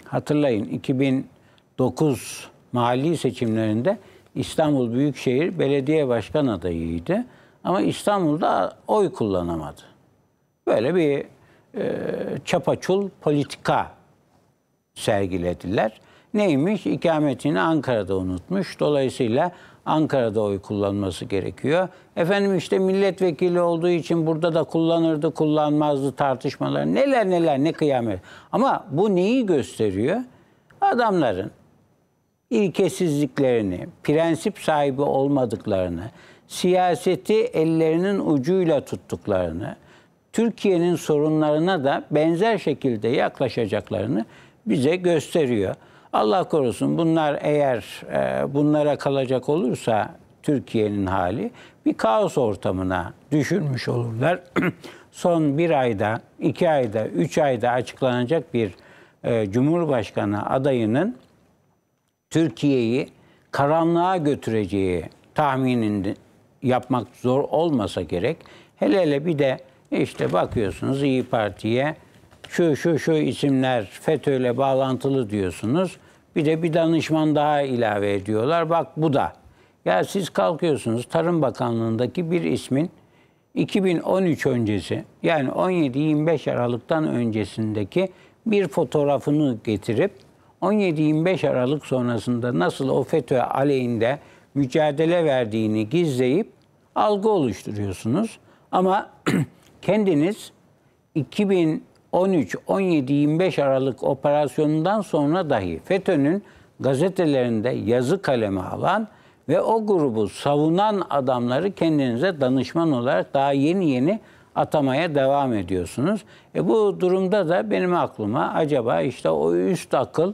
hatırlayın 2009 mahalli seçimlerinde İstanbul Büyükşehir Belediye Başkan adayıydı. Ama İstanbul'da oy kullanamadı. Böyle bir e, çapaçul politika sergilediler. Neymiş? İkametini Ankara'da unutmuş. Dolayısıyla Ankara'da oy kullanması gerekiyor. Efendim işte milletvekili olduğu için burada da kullanırdı, kullanmazdı tartışmalar. Neler neler ne kıyamet. Ama bu neyi gösteriyor? Adamların ilkesizliklerini, prensip sahibi olmadıklarını, siyaseti ellerinin ucuyla tuttuklarını, Türkiye'nin sorunlarına da benzer şekilde yaklaşacaklarını bize gösteriyor. Allah korusun bunlar eğer e, bunlara kalacak olursa Türkiye'nin hali bir kaos ortamına düşürmüş olurlar. Son bir ayda, iki ayda, üç ayda açıklanacak bir e, Cumhurbaşkanı adayının Türkiye'yi karanlığa götüreceği tahminini yapmak zor olmasa gerek. Hele hele bir de işte bakıyorsunuz İyi Parti'ye şu şu şu isimler FETÖ'yle bağlantılı diyorsunuz. Bir de bir danışman daha ilave ediyorlar. Bak bu da. Ya siz kalkıyorsunuz Tarım Bakanlığı'ndaki bir ismin 2013 öncesi yani 17-25 Aralık'tan öncesindeki bir fotoğrafını getirip 17-25 Aralık sonrasında nasıl o FETÖ aleyhinde mücadele verdiğini gizleyip algı oluşturuyorsunuz. Ama kendiniz 2013 17 25 Aralık operasyonundan sonra dahi FETÖ'nün gazetelerinde yazı kaleme alan ve o grubu savunan adamları kendinize danışman olarak daha yeni yeni atamaya devam ediyorsunuz. E bu durumda da benim aklıma acaba işte o üst akıl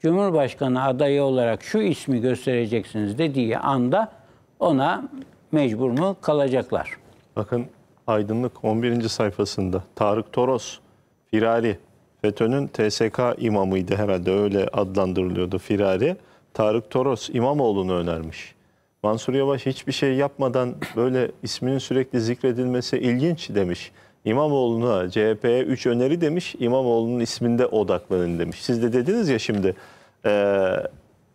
Cumhurbaşkanı adayı olarak şu ismi göstereceksiniz dediği anda ona mecbur mu kalacaklar? Bakın Aydınlık 11. sayfasında Tarık Toros, Firari, FETÖ'nün TSK imamıydı herhalde öyle adlandırılıyordu Firari. Tarık Toros İmamoğlu'nu önermiş. Mansur Yavaş hiçbir şey yapmadan böyle isminin sürekli zikredilmesi ilginç demiş. İmamoğlu'na CHP'ye 3 öneri demiş. İmamoğlu'nun isminde odaklanın demiş. Siz de dediniz ya şimdi e,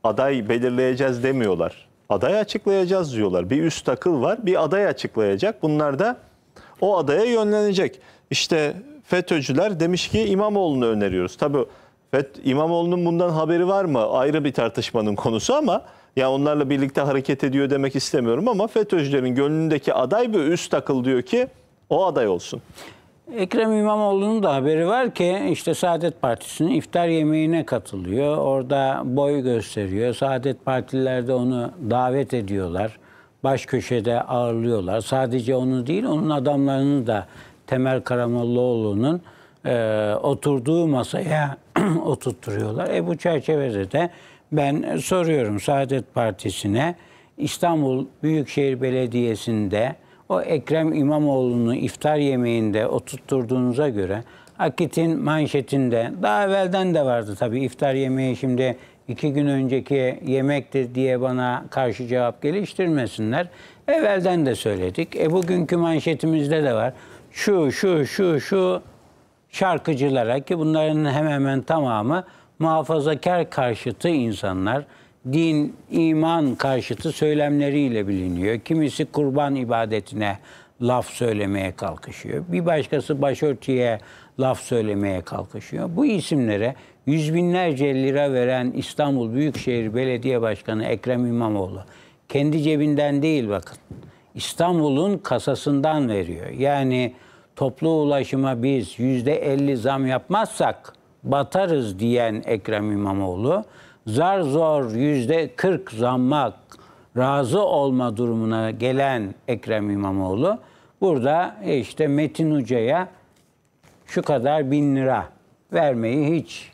aday belirleyeceğiz demiyorlar. Aday açıklayacağız diyorlar. Bir üst takıl var bir aday açıklayacak. Bunlar da o adaya yönlenecek. İşte FETÖ'cüler demiş ki İmamoğlu'nu öneriyoruz. Tabii FET, İmamoğlu'nun bundan haberi var mı? Ayrı bir tartışmanın konusu ama ya onlarla birlikte hareket ediyor demek istemiyorum ama FETÖ'cülerin gönlündeki aday bir üst takıl diyor ki o aday olsun. Ekrem İmamoğlu'nun da haberi var ki işte Saadet Partisi'nin iftar yemeğine katılıyor. Orada boy gösteriyor. Saadet Partililer de onu davet ediyorlar baş köşede ağırlıyorlar. Sadece onu değil, onun adamlarını da Temel Karamollaoğlu'nun e, oturduğu masaya oturtturuyorlar. E bu çerçevede de ben soruyorum Saadet Partisi'ne İstanbul Büyükşehir Belediyesi'nde o Ekrem İmamoğlu'nu iftar yemeğinde oturtturduğunuza göre Akit'in manşetinde daha evvelden de vardı tabii iftar yemeği şimdi iki gün önceki yemektir diye bana karşı cevap geliştirmesinler. Evvelden de söyledik. E bugünkü manşetimizde de var. Şu, şu, şu, şu şarkıcılara ki bunların hemen hemen tamamı muhafazakar karşıtı insanlar. Din, iman karşıtı söylemleriyle biliniyor. Kimisi kurban ibadetine laf söylemeye kalkışıyor. Bir başkası başörtüye laf söylemeye kalkışıyor. Bu isimlere yüz binlerce lira veren İstanbul Büyükşehir Belediye Başkanı Ekrem İmamoğlu kendi cebinden değil bakın. İstanbul'un kasasından veriyor. Yani toplu ulaşıma biz yüzde 50 zam yapmazsak batarız diyen Ekrem İmamoğlu zar zor yüzde 40 zammak razı olma durumuna gelen Ekrem İmamoğlu burada işte Metin Hoca'ya şu kadar bin lira vermeyi hiç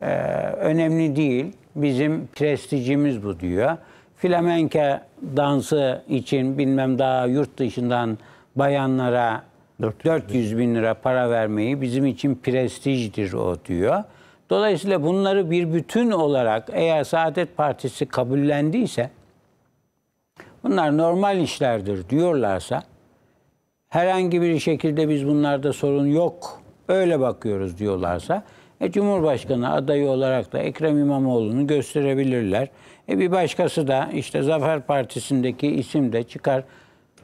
e, önemli değil. Bizim prestijimiz bu diyor. Flamenke dansı için bilmem daha yurt dışından bayanlara 400, bin lira para vermeyi bizim için prestijdir o diyor. Dolayısıyla bunları bir bütün olarak eğer Saadet Partisi kabullendiyse bunlar normal işlerdir diyorlarsa herhangi bir şekilde biz bunlarda sorun yok öyle bakıyoruz diyorlarsa e, Cumhurbaşkanı adayı olarak da Ekrem İmamoğlu'nu gösterebilirler. E, bir başkası da işte Zafer Partisi'ndeki isim de çıkar.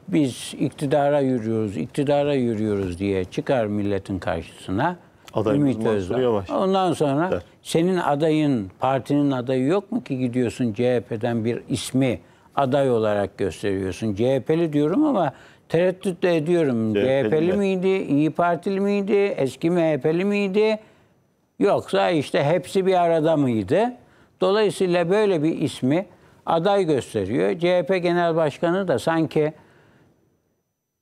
Biz iktidara yürüyoruz, iktidara yürüyoruz diye çıkar milletin karşısına. Aday Ümit Özdağ. Ondan sonra der. senin adayın, partinin adayı yok mu ki gidiyorsun CHP'den bir ismi aday olarak gösteriyorsun. CHP'li diyorum ama tereddüt de ediyorum. CHP'li, CHP'li miydi, İyi Partili miydi, eski MHP'li miydi? Yoksa işte hepsi bir arada mıydı? Dolayısıyla böyle bir ismi aday gösteriyor. CHP Genel Başkanı da sanki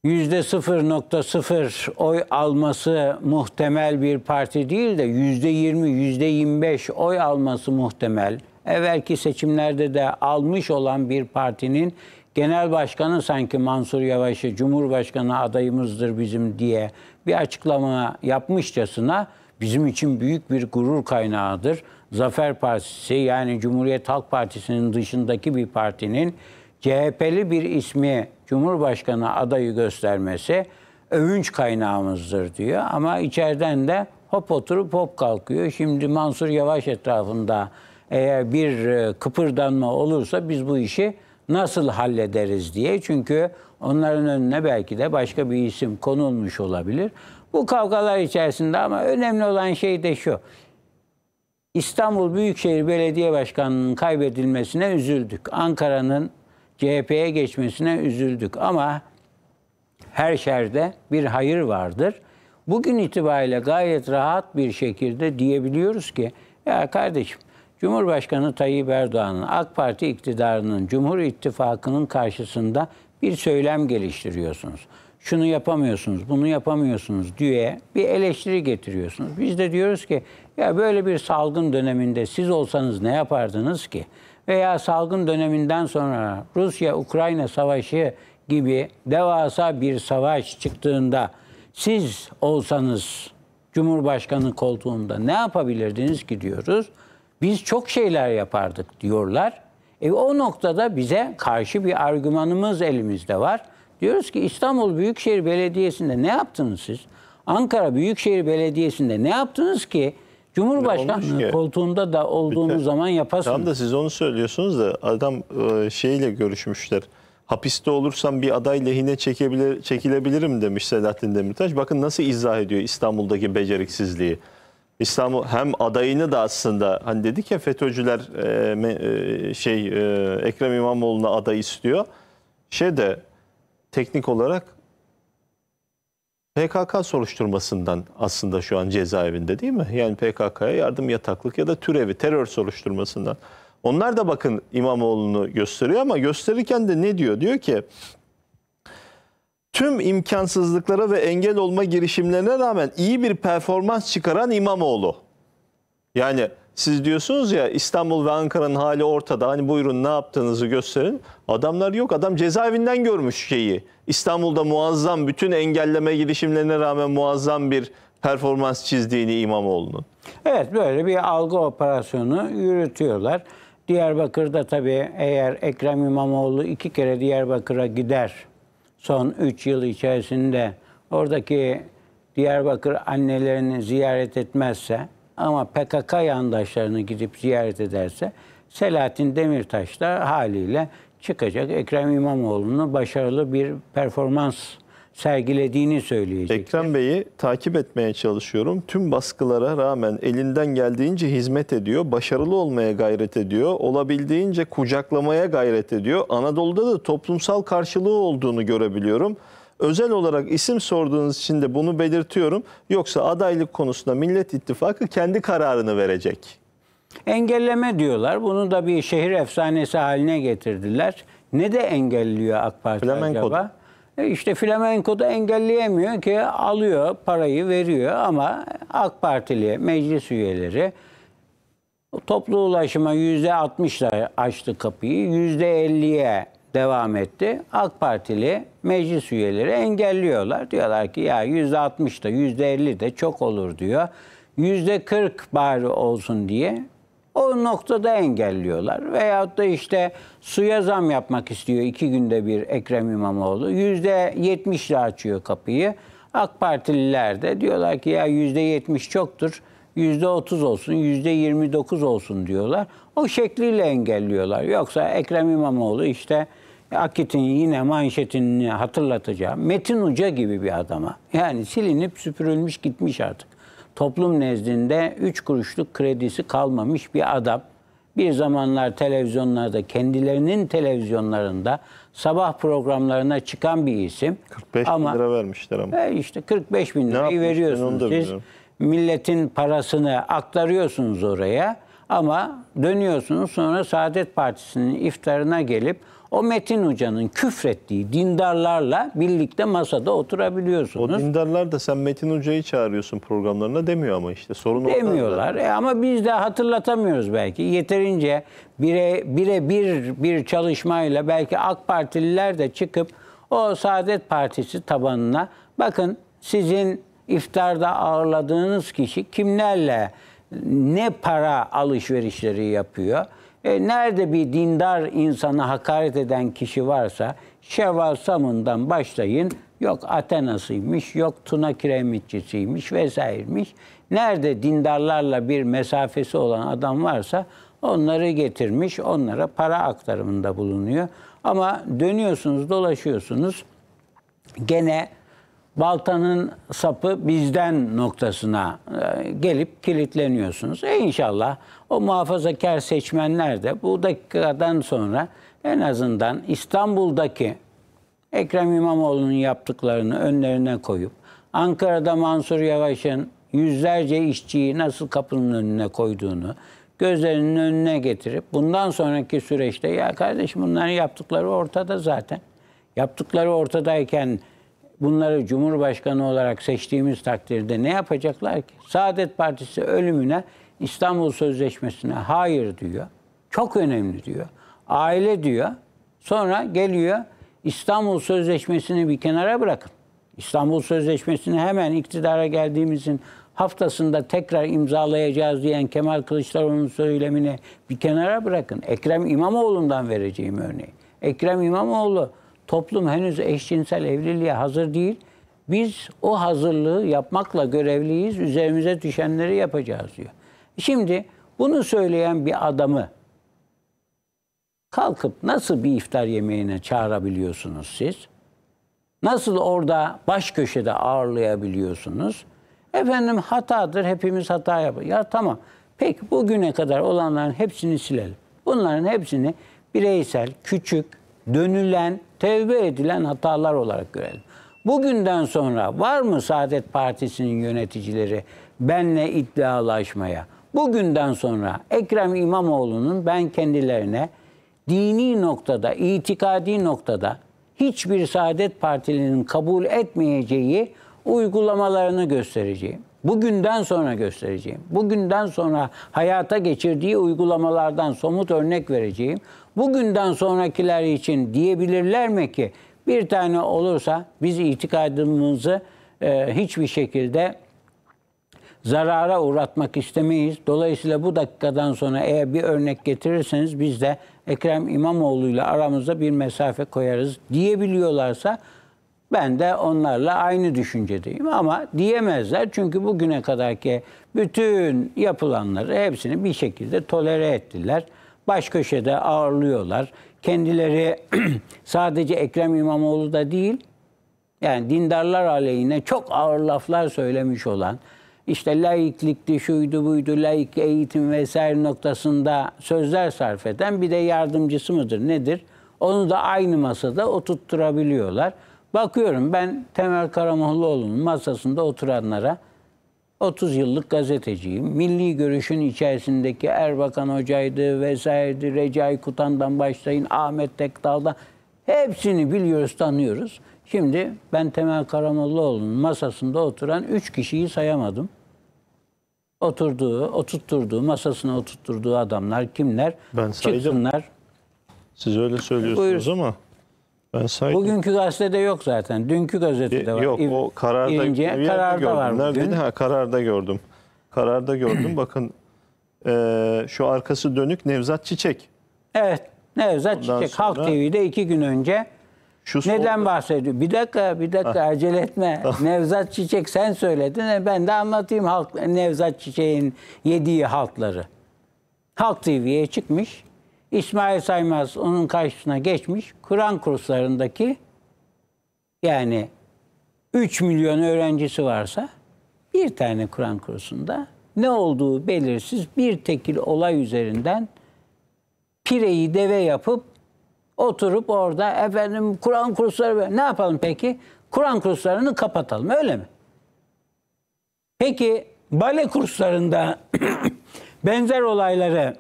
%0.0 oy alması muhtemel bir parti değil de %20, %25 oy alması muhtemel. Evvelki seçimlerde de almış olan bir partinin genel başkanı sanki Mansur Yavaş'ı Cumhurbaşkanı adayımızdır bizim diye bir açıklama yapmışçasına bizim için büyük bir gurur kaynağıdır. Zafer Partisi yani Cumhuriyet Halk Partisi'nin dışındaki bir partinin CHP'li bir ismi Cumhurbaşkanı adayı göstermesi övünç kaynağımızdır diyor. Ama içeriden de hop oturup hop kalkıyor. Şimdi Mansur Yavaş etrafında eğer bir e, kıpırdanma olursa biz bu işi nasıl hallederiz diye. Çünkü onların önüne belki de başka bir isim konulmuş olabilir. Bu kavgalar içerisinde ama önemli olan şey de şu. İstanbul Büyükşehir Belediye Başkanı'nın kaybedilmesine üzüldük. Ankara'nın CHP'ye geçmesine üzüldük ama her şerde bir hayır vardır. Bugün itibariyle gayet rahat bir şekilde diyebiliyoruz ki ya kardeşim Cumhurbaşkanı Tayyip Erdoğan'ın AK Parti iktidarının Cumhur İttifakı'nın karşısında bir söylem geliştiriyorsunuz. Şunu yapamıyorsunuz, bunu yapamıyorsunuz diye bir eleştiri getiriyorsunuz. Biz de diyoruz ki ya böyle bir salgın döneminde siz olsanız ne yapardınız ki? Veya salgın döneminden sonra Rusya-Ukrayna savaşı gibi devasa bir savaş çıktığında siz olsanız Cumhurbaşkanı koltuğunda ne yapabilirdiniz ki diyoruz. Biz çok şeyler yapardık diyorlar. E, o noktada bize karşı bir argümanımız elimizde var. Diyoruz ki İstanbul Büyükşehir Belediyesi'nde ne yaptınız siz? Ankara Büyükşehir Belediyesi'nde ne yaptınız ki? Cumhurbaşkanlığı koltuğunda da olduğunuz Biter. zaman yapasınız. Tam da siz onu söylüyorsunuz da adam e, şeyle görüşmüşler. Hapiste olursam bir aday lehine çekebilir, çekilebilirim demiş Selahattin Demirtaş. Bakın nasıl izah ediyor İstanbul'daki beceriksizliği. İslam'ı hem adayını da aslında hani dedik ya FETÖ'cüler e, e, şey e, Ekrem İmamoğlu'na aday istiyor. Şey de teknik olarak PKK soruşturmasından aslında şu an cezaevinde değil mi? Yani PKK'ya yardım yataklık ya da türevi terör soruşturmasından. Onlar da bakın İmamoğlu'nu gösteriyor ama gösterirken de ne diyor? Diyor ki tüm imkansızlıklara ve engel olma girişimlerine rağmen iyi bir performans çıkaran İmamoğlu. Yani siz diyorsunuz ya İstanbul ve Ankara'nın hali ortada. Hani buyurun ne yaptığınızı gösterin. Adamlar yok. Adam cezaevinden görmüş şeyi. İstanbul'da muazzam bütün engelleme girişimlerine rağmen muazzam bir performans çizdiğini İmamoğlu'nun. Evet böyle bir algı operasyonu yürütüyorlar. Diyarbakır'da tabii eğer Ekrem İmamoğlu iki kere Diyarbakır'a gider son 3 yıl içerisinde oradaki Diyarbakır annelerini ziyaret etmezse ama PKK yandaşlarını gidip ziyaret ederse Selahattin Demirtaş da haliyle çıkacak. Ekrem İmamoğlu'nu başarılı bir performans sergilediğini söyleyecek. Ekrem Bey'i takip etmeye çalışıyorum. Tüm baskılara rağmen elinden geldiğince hizmet ediyor, başarılı olmaya gayret ediyor, olabildiğince kucaklamaya gayret ediyor. Anadolu'da da toplumsal karşılığı olduğunu görebiliyorum. Özel olarak isim sorduğunuz için de bunu belirtiyorum. Yoksa adaylık konusunda Millet İttifakı kendi kararını verecek. Engelleme diyorlar. Bunu da bir şehir efsanesi haline getirdiler. Ne de engelliyor AK Parti Flamenco. acaba? İşte işte flamenkoda engelleyemiyor ki alıyor parayı veriyor ama AK Partili meclis üyeleri toplu ulaşıma %60'la açtı kapıyı %50'ye devam etti. AK Partili meclis üyeleri engelliyorlar. Diyorlar ki ya %60 da %50 de çok olur diyor. %40 bari olsun diye o noktada engelliyorlar. Veyahut da işte suya zam yapmak istiyor iki günde bir Ekrem İmamoğlu. Yüzde yetmişle açıyor kapıyı. AK Partililer de diyorlar ki ya yüzde yetmiş çoktur. Yüzde otuz olsun, yüzde yirmi dokuz olsun diyorlar. O şekliyle engelliyorlar. Yoksa Ekrem İmamoğlu işte Akit'in yine manşetini hatırlatacağım. Metin Uca gibi bir adama. Yani silinip süpürülmüş gitmiş artık toplum nezdinde 3 kuruşluk kredisi kalmamış bir adam. Bir zamanlar televizyonlarda, kendilerinin televizyonlarında sabah programlarına çıkan bir isim. 45 ama, bin lira vermişler ama. E işte 45 bin lirayı veriyorsunuz siz. Milletin parasını aktarıyorsunuz oraya ama dönüyorsunuz sonra Saadet Partisi'nin iftarına gelip o Metin Hoca'nın küfrettiği dindarlarla birlikte masada oturabiliyorsunuz. O dindarlar da sen Metin Hoca'yı çağırıyorsun programlarına demiyor ama işte sorun Demiyorlar e ama biz de hatırlatamıyoruz belki. Yeterince bire, bire bir bir çalışmayla belki AK Partililer de çıkıp o Saadet Partisi tabanına bakın sizin iftarda ağırladığınız kişi kimlerle ne para alışverişleri yapıyor? E, nerede bir dindar insanı hakaret eden kişi varsa Şevval Samun'dan başlayın. Yok Athena'sıymış, yok Tuna Kiremitçisiymiş vesairemiş. Nerede dindarlarla bir mesafesi olan adam varsa onları getirmiş, onlara para aktarımında bulunuyor. Ama dönüyorsunuz, dolaşıyorsunuz. Gene baltanın sapı bizden noktasına e, gelip kilitleniyorsunuz. E inşallah o muhafazakar seçmenler de bu dakikadan sonra en azından İstanbul'daki Ekrem İmamoğlu'nun yaptıklarını önlerine koyup Ankara'da Mansur Yavaş'ın yüzlerce işçiyi nasıl kapının önüne koyduğunu gözlerinin önüne getirip bundan sonraki süreçte ya kardeşim bunların yaptıkları ortada zaten. Yaptıkları ortadayken bunları Cumhurbaşkanı olarak seçtiğimiz takdirde ne yapacaklar ki? Saadet Partisi ölümüne İstanbul Sözleşmesi'ne hayır diyor. Çok önemli diyor. Aile diyor. Sonra geliyor İstanbul Sözleşmesi'ni bir kenara bırakın. İstanbul Sözleşmesi'ni hemen iktidara geldiğimizin haftasında tekrar imzalayacağız diyen Kemal Kılıçdaroğlu'nun söylemini bir kenara bırakın. Ekrem İmamoğlu'ndan vereceğim örneği. Ekrem İmamoğlu Toplum henüz eşcinsel evliliğe hazır değil. Biz o hazırlığı yapmakla görevliyiz. Üzerimize düşenleri yapacağız diyor. Şimdi bunu söyleyen bir adamı kalkıp nasıl bir iftar yemeğine çağırabiliyorsunuz siz? Nasıl orada baş köşede ağırlayabiliyorsunuz? Efendim hatadır, hepimiz hata yapıyoruz. Ya tamam, peki bugüne kadar olanların hepsini silelim. Bunların hepsini bireysel, küçük, dönülen tevbe edilen hatalar olarak görelim. Bugünden sonra var mı Saadet Partisi'nin yöneticileri benle iddialaşmaya? Bugünden sonra Ekrem İmamoğlu'nun ben kendilerine dini noktada, itikadi noktada hiçbir Saadet Partili'nin kabul etmeyeceği uygulamalarını göstereceğim. Bugünden sonra göstereceğim. Bugünden sonra hayata geçirdiği uygulamalardan somut örnek vereceğim bugünden sonrakiler için diyebilirler mi ki bir tane olursa biz itikadımızı e, hiçbir şekilde zarara uğratmak istemeyiz. Dolayısıyla bu dakikadan sonra eğer bir örnek getirirseniz biz de Ekrem İmamoğlu ile aramızda bir mesafe koyarız diyebiliyorlarsa ben de onlarla aynı düşüncedeyim ama diyemezler çünkü bugüne kadarki bütün yapılanları hepsini bir şekilde tolere ettiler baş köşede ağırlıyorlar. Kendileri sadece Ekrem İmamoğlu da değil, yani dindarlar aleyhine çok ağır laflar söylemiş olan, işte laiklikti, şuydu buydu, laik eğitim vesaire noktasında sözler sarf eden bir de yardımcısı mıdır nedir? Onu da aynı masada oturtturabiliyorlar. Bakıyorum ben Temel Karamollaoğlu'nun masasında oturanlara 30 yıllık gazeteciyim. Milli görüşün içerisindeki Erbakan Hoca'ydı vesaireydi. Recai Kutan'dan başlayın, Ahmet Tekdal'dan. Hepsini biliyoruz, tanıyoruz. Şimdi ben Temel Karamollaoğlu'nun masasında oturan 3 kişiyi sayamadım. Oturduğu, oturtturduğu, masasına oturtturduğu adamlar kimler? Ben saydım. Çıksınlar. Siz öyle söylüyorsunuz Buyur. ama ben saydım. Bugünkü gazetede yok zaten. Dünkü gazetede e, var. Yok o kararda, İnce, bir kararda gördüm. var. Neredeydi? Ha, kararda gördüm. Kararda gördüm. Bakın e, şu arkası dönük Nevzat Çiçek. Evet. Nevzat Ondan Çiçek. Halk TV'de iki gün önce Şu neden solda- bahsediyor? Bir dakika, bir dakika ah. acele etme. Nevzat Çiçek sen söyledin. E, ben de anlatayım halk Nevzat Çiçek'in yediği haltları. Halk TV'ye çıkmış. İsmail Saymaz onun karşısına geçmiş. Kur'an kurslarındaki yani 3 milyon öğrencisi varsa bir tane Kur'an kursunda ne olduğu belirsiz bir tekil olay üzerinden pireyi deve yapıp oturup orada efendim Kur'an kursları ne yapalım peki? Kur'an kurslarını kapatalım öyle mi? Peki bale kurslarında benzer olayları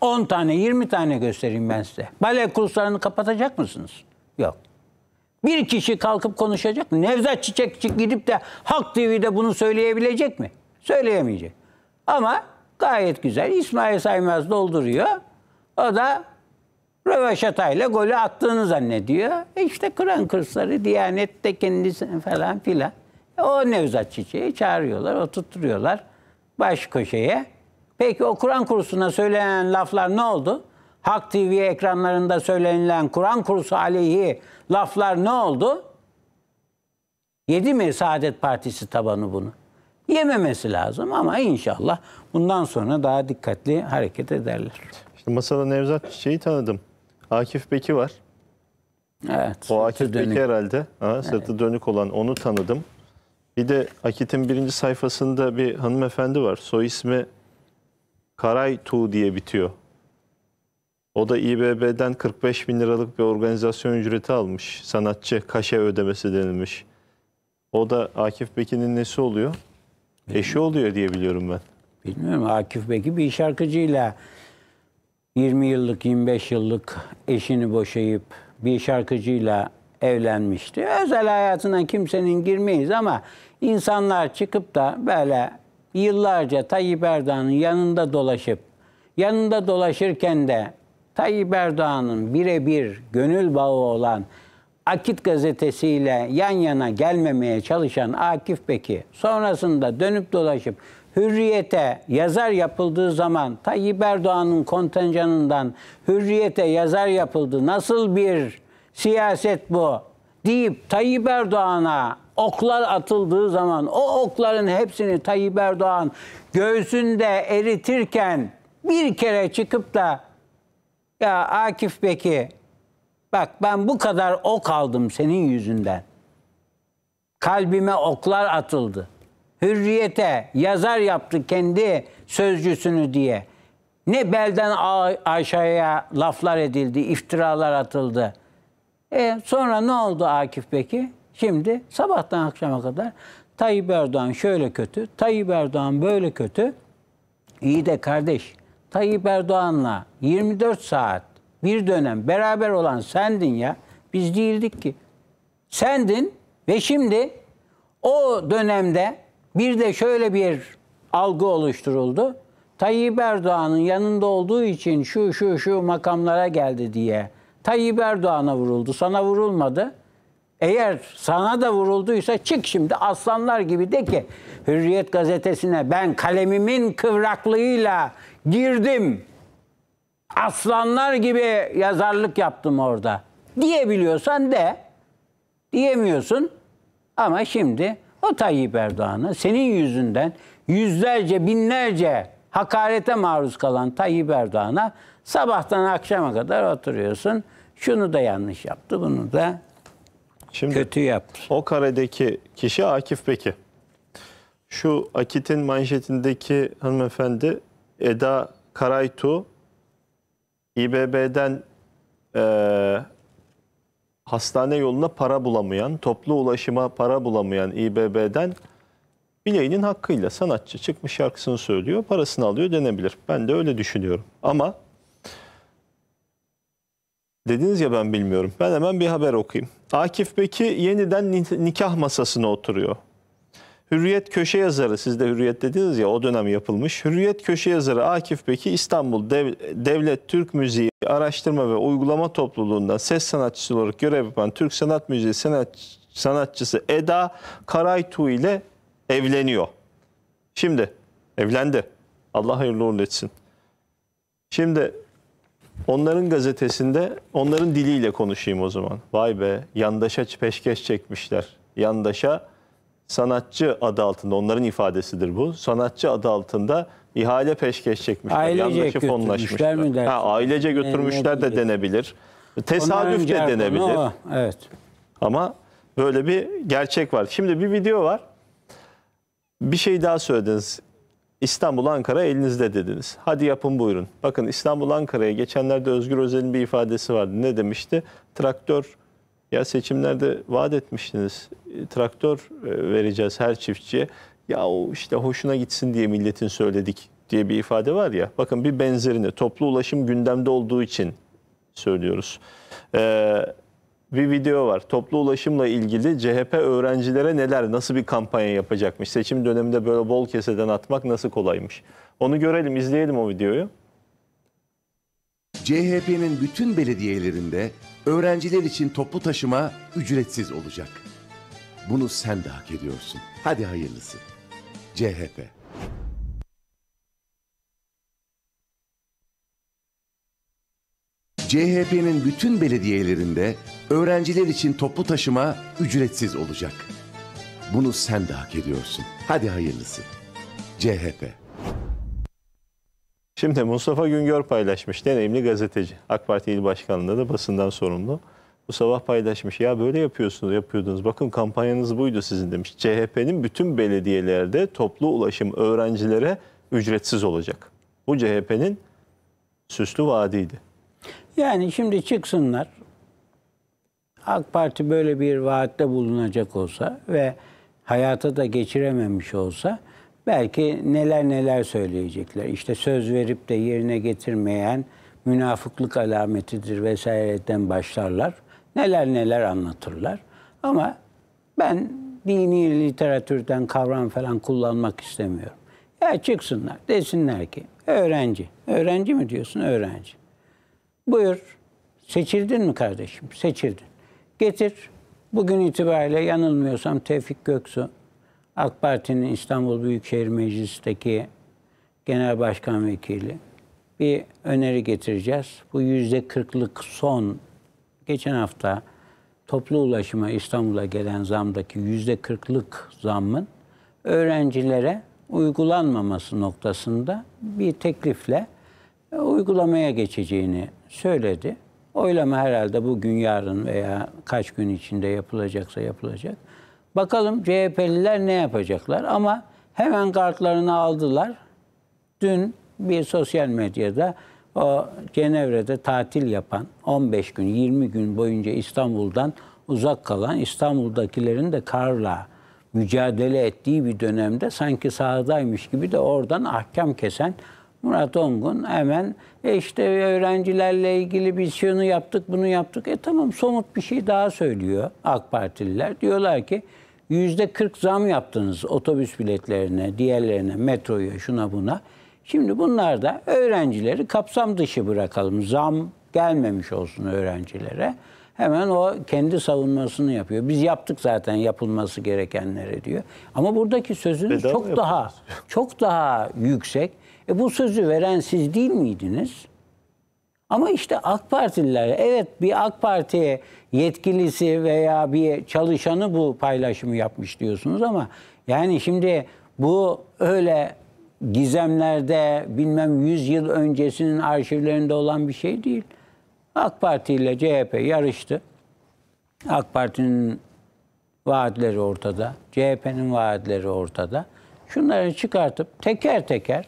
10 tane 20 tane göstereyim ben size. Bale kurslarını kapatacak mısınız? Yok. Bir kişi kalkıp konuşacak mı? Nevzat Çiçekçi gidip de Halk TV'de bunu söyleyebilecek mi? Söyleyemeyecek. Ama gayet güzel. İsmail Saymaz dolduruyor. O da Röveşata ile golü attığını zannediyor. E işte Kur'an kursları, Diyanet'te kendisi falan filan. E o Nevzat Çiçek'i çağırıyorlar, oturtturuyorlar baş köşeye. Peki o Kur'an kursuna söylenen laflar ne oldu? Hak TV ekranlarında söylenilen Kur'an kursu aleyhi laflar ne oldu? Yedi mi Saadet Partisi tabanı bunu? Yememesi lazım ama inşallah bundan sonra daha dikkatli hareket ederler. İşte masada Nevzat Çiçek'i tanıdım. Akif Beki var. Evet. O Akif dönük. Beki herhalde. Ha, sırtı evet. dönük olan onu tanıdım. Bir de Akit'in birinci sayfasında bir hanımefendi var. Soy ismi Karay Tu diye bitiyor. O da İBB'den 45 bin liralık bir organizasyon ücreti almış. Sanatçı kaşe ödemesi denilmiş. O da Akif Beki'nin nesi oluyor? Eşi oluyor diye biliyorum ben. Bilmiyorum Akif Beki bir şarkıcıyla 20 yıllık 25 yıllık eşini boşayıp bir şarkıcıyla evlenmişti. Özel hayatına kimsenin girmeyiz ama insanlar çıkıp da böyle yıllarca Tayyip Erdoğan'ın yanında dolaşıp yanında dolaşırken de Tayyip Erdoğan'ın birebir gönül bağı olan Akit gazetesiyle yan yana gelmemeye çalışan Akif Beki sonrasında dönüp dolaşıp Hürriyete yazar yapıldığı zaman Tayyip Erdoğan'ın kontenjanından Hürriyete yazar yapıldı. Nasıl bir siyaset bu? deyip Tayyip Erdoğan'a oklar atıldığı zaman o okların hepsini Tayyip Erdoğan göğsünde eritirken bir kere çıkıp da ya Akif Beki bak ben bu kadar ok aldım senin yüzünden. Kalbime oklar atıldı. Hürriyete yazar yaptı kendi sözcüsünü diye. Ne belden aşağıya laflar edildi, iftiralar atıldı. E sonra ne oldu Akif Beki? Şimdi sabahtan akşama kadar Tayyip Erdoğan şöyle kötü, Tayyip Erdoğan böyle kötü. İyi de kardeş Tayyip Erdoğan'la 24 saat bir dönem beraber olan sendin ya. Biz değildik ki. Sendin ve şimdi o dönemde bir de şöyle bir algı oluşturuldu. Tayyip Erdoğan'ın yanında olduğu için şu şu şu makamlara geldi diye. Tayyip Erdoğan'a vuruldu, sana vurulmadı. Eğer sana da vurulduysa çık şimdi aslanlar gibi de ki Hürriyet gazetesine ben kalemimin kıvraklığıyla girdim. Aslanlar gibi yazarlık yaptım orada. Diyebiliyorsan de. Diyemiyorsun. Ama şimdi o Tayyip Erdoğan'ı senin yüzünden yüzlerce binlerce hakarete maruz kalan Tayyip Erdoğan'a sabahtan akşama kadar oturuyorsun. Şunu da yanlış yaptı, bunu da Şimdi kötü yaptı. O karedeki kişi Akif Peki. Şu Akit'in manşetindeki hanımefendi Eda Karaytu İBB'den e, hastane yoluna para bulamayan, toplu ulaşıma para bulamayan İBB'den bileğinin hakkıyla sanatçı çıkmış şarkısını söylüyor, parasını alıyor denebilir. Ben de öyle düşünüyorum. Ama dediniz ya ben bilmiyorum. Ben hemen bir haber okuyayım. Akif Beki yeniden nikah masasına oturuyor. Hürriyet köşe yazarı, siz de Hürriyet dediniz ya o dönem yapılmış. Hürriyet köşe yazarı Akif Beki İstanbul Dev Devlet Türk Müziği Araştırma ve Uygulama Topluluğunda ses sanatçısı olarak görev yapan Türk Sanat Müziği sanat, sanatçısı Eda Karaytu ile evleniyor. Şimdi evlendi. Allah hayırlı uğurlu etsin. Şimdi Onların gazetesinde onların diliyle konuşayım o zaman. Vay be yandaşa peşkeş çekmişler. Yandaşa sanatçı adı altında onların ifadesidir bu. Sanatçı adı altında ihale peşkeş çekmişler. Ailece yandaşı fonlaşmışlar. Mi ha, ailece ee, götürmüşler de denebilir. Tesadüf de denebilir. O. Evet. Ama böyle bir gerçek var. Şimdi bir video var. Bir şey daha söylediniz. İstanbul, Ankara elinizde dediniz. Hadi yapın buyurun. Bakın İstanbul, Ankara'ya geçenlerde Özgür Özel'in bir ifadesi vardı. Ne demişti? Traktör, ya seçimlerde vaat etmiştiniz. E, traktör e, vereceğiz her çiftçiye. Ya o işte hoşuna gitsin diye milletin söyledik diye bir ifade var ya. Bakın bir benzerini toplu ulaşım gündemde olduğu için söylüyoruz. Ee, bir video var. Toplu ulaşımla ilgili CHP öğrencilere neler, nasıl bir kampanya yapacakmış? Seçim döneminde böyle bol keseden atmak nasıl kolaymış? Onu görelim, izleyelim o videoyu. CHP'nin bütün belediyelerinde öğrenciler için toplu taşıma ücretsiz olacak. Bunu sen de hak ediyorsun. Hadi hayırlısı. CHP CHP'nin bütün belediyelerinde öğrenciler için toplu taşıma ücretsiz olacak. Bunu sen de hak ediyorsun. Hadi hayırlısı. CHP. Şimdi Mustafa Güngör paylaşmış deneyimli gazeteci. AK Parti İl Başkanlığı'nda da basından sorumlu. Bu sabah paylaşmış ya böyle yapıyorsunuz yapıyordunuz bakın kampanyanız buydu sizin demiş. CHP'nin bütün belediyelerde toplu ulaşım öğrencilere ücretsiz olacak. Bu CHP'nin süslü vaadiydi. Yani şimdi çıksınlar. AK Parti böyle bir vaatte bulunacak olsa ve hayata da geçirememiş olsa belki neler neler söyleyecekler. İşte söz verip de yerine getirmeyen münafıklık alametidir vesaireden başlarlar. Neler neler anlatırlar. Ama ben dini literatürden kavram falan kullanmak istemiyorum. Ya çıksınlar desinler ki öğrenci. Öğrenci mi diyorsun? Öğrenci. Buyur. Seçildin mi kardeşim? Seçildin. Getir. Bugün itibariyle yanılmıyorsam Tevfik Göksu, AK Parti'nin İstanbul Büyükşehir Meclisi'ndeki Genel Başkan Vekili bir öneri getireceğiz. Bu yüzde kırklık son geçen hafta toplu ulaşıma İstanbul'a gelen zamdaki yüzde kırklık zammın öğrencilere uygulanmaması noktasında bir teklifle uygulamaya geçeceğini söyledi. Oylama herhalde bugün, yarın veya kaç gün içinde yapılacaksa yapılacak. Bakalım CHP'liler ne yapacaklar ama hemen kartlarını aldılar. Dün bir sosyal medyada o Cenevre'de tatil yapan 15 gün 20 gün boyunca İstanbul'dan uzak kalan İstanbul'dakilerin de karla mücadele ettiği bir dönemde sanki sahadaymış gibi de oradan ahkam kesen Murat Ongun hemen e işte öğrencilerle ilgili bir şunu yaptık bunu yaptık. E tamam somut bir şey daha söylüyor AK Partililer. Diyorlar ki yüzde 40 zam yaptınız otobüs biletlerine, diğerlerine, metroya, şuna buna. Şimdi bunlar da öğrencileri kapsam dışı bırakalım. Zam gelmemiş olsun öğrencilere. Hemen o kendi savunmasını yapıyor. Biz yaptık zaten yapılması gerekenleri diyor. Ama buradaki sözünüz Bedava çok yapıyoruz. daha çok daha yüksek. E bu sözü veren siz değil miydiniz? Ama işte AK Partililer, evet bir AK Parti'ye yetkilisi veya bir çalışanı bu paylaşımı yapmış diyorsunuz ama yani şimdi bu öyle gizemlerde bilmem 100 yıl öncesinin arşivlerinde olan bir şey değil. AK Parti ile CHP yarıştı. AK Parti'nin vaatleri ortada, CHP'nin vaatleri ortada. Şunları çıkartıp teker teker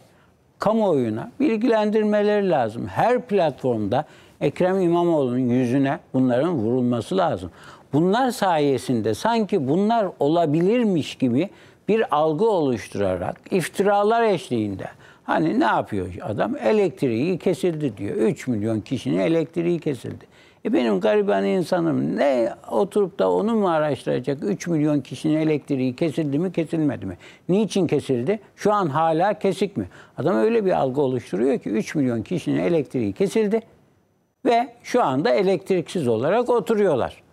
kamuoyuna bilgilendirmeleri lazım. Her platformda Ekrem İmamoğlu'nun yüzüne bunların vurulması lazım. Bunlar sayesinde sanki bunlar olabilirmiş gibi bir algı oluşturarak iftiralar eşliğinde hani ne yapıyor adam? Elektriği kesildi diyor. 3 milyon kişinin elektriği kesildi. E benim gariban insanım ne oturup da onu mu araştıracak? 3 milyon kişinin elektriği kesildi mi kesilmedi mi? Niçin kesildi? Şu an hala kesik mi? Adam öyle bir algı oluşturuyor ki 3 milyon kişinin elektriği kesildi ve şu anda elektriksiz olarak oturuyorlar.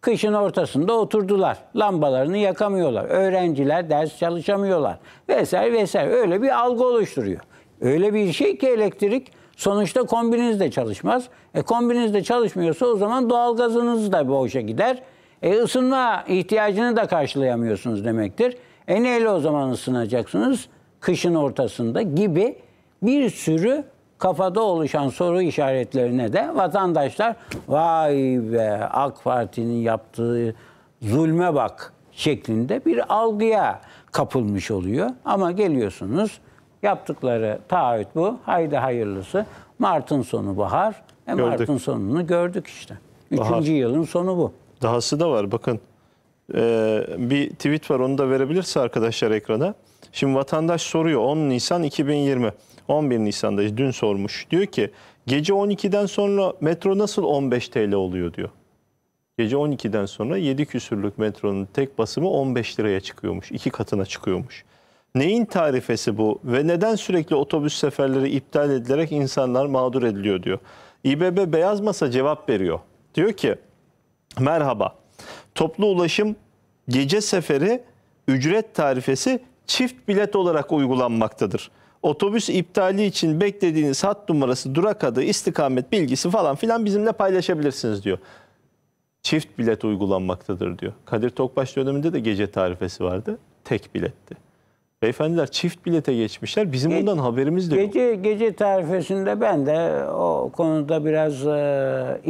Kışın ortasında oturdular. Lambalarını yakamıyorlar. Öğrenciler ders çalışamıyorlar. Vesaire vesaire. Öyle bir algı oluşturuyor. Öyle bir şey ki elektrik Sonuçta kombiniz de çalışmaz. E kombiniz de çalışmıyorsa o zaman doğalgazınız da boşa gider. E ısınma ihtiyacını da karşılayamıyorsunuz demektir. E neyle o zaman ısınacaksınız? Kışın ortasında gibi bir sürü kafada oluşan soru işaretlerine de vatandaşlar vay be AK Parti'nin yaptığı zulme bak şeklinde bir algıya kapılmış oluyor. Ama geliyorsunuz Yaptıkları taahhüt bu. Haydi hayırlısı. Mart'ın sonu bahar. E Mart'ın sonunu gördük işte. Üçüncü bahar. yılın sonu bu. Dahası da var bakın. Ee, bir tweet var onu da verebilirse arkadaşlar ekrana. Şimdi vatandaş soruyor 10 Nisan 2020. 11 Nisan'da dün sormuş. Diyor ki gece 12'den sonra metro nasıl 15 TL oluyor diyor. Gece 12'den sonra 7 küsürlük metronun tek basımı 15 liraya çıkıyormuş. iki katına çıkıyormuş. Neyin tarifesi bu ve neden sürekli otobüs seferleri iptal edilerek insanlar mağdur ediliyor diyor. İBB Beyaz Masa cevap veriyor. Diyor ki merhaba toplu ulaşım gece seferi ücret tarifesi çift bilet olarak uygulanmaktadır. Otobüs iptali için beklediğiniz hat numarası, durak adı, istikamet bilgisi falan filan bizimle paylaşabilirsiniz diyor. Çift bilet uygulanmaktadır diyor. Kadir Tokbaş döneminde de gece tarifesi vardı. Tek biletti. Beyefendiler çift bilete geçmişler. Bizim Ge bundan haberimiz de yok. Gece, gece tarifesinde ben de o konuda biraz e,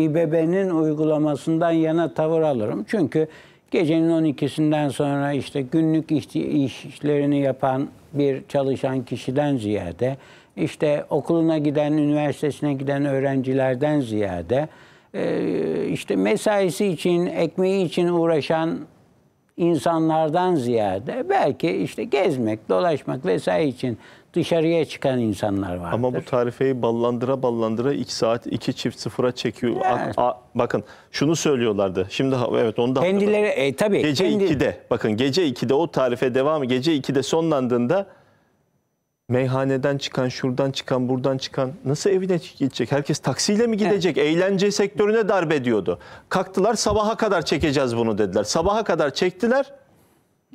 İBB'nin uygulamasından yana tavır alırım. Çünkü gecenin 12'sinden sonra işte günlük iş, işlerini yapan bir çalışan kişiden ziyade işte okuluna giden, üniversitesine giden öğrencilerden ziyade e, işte mesaisi için, ekmeği için uğraşan insanlardan ziyade belki işte gezmek, dolaşmak vesaire için dışarıya çıkan insanlar var. Ama bu tarifeyi ballandıra ballandıra 2 saat 2 çift sıfıra çekiyor. Evet. A, a, bakın şunu söylüyorlardı. Şimdi evet onu da Kendileri hatırladım. e, tabii. Gece kendi... 2'de bakın gece 2'de o tarife devam, gece 2'de sonlandığında meyhaneden çıkan, şuradan çıkan, buradan çıkan nasıl evine gidecek? Herkes taksiyle mi gidecek? Evet. Eğlence sektörüne darbe diyordu. Kalktılar sabaha kadar çekeceğiz bunu dediler. Sabaha kadar çektiler.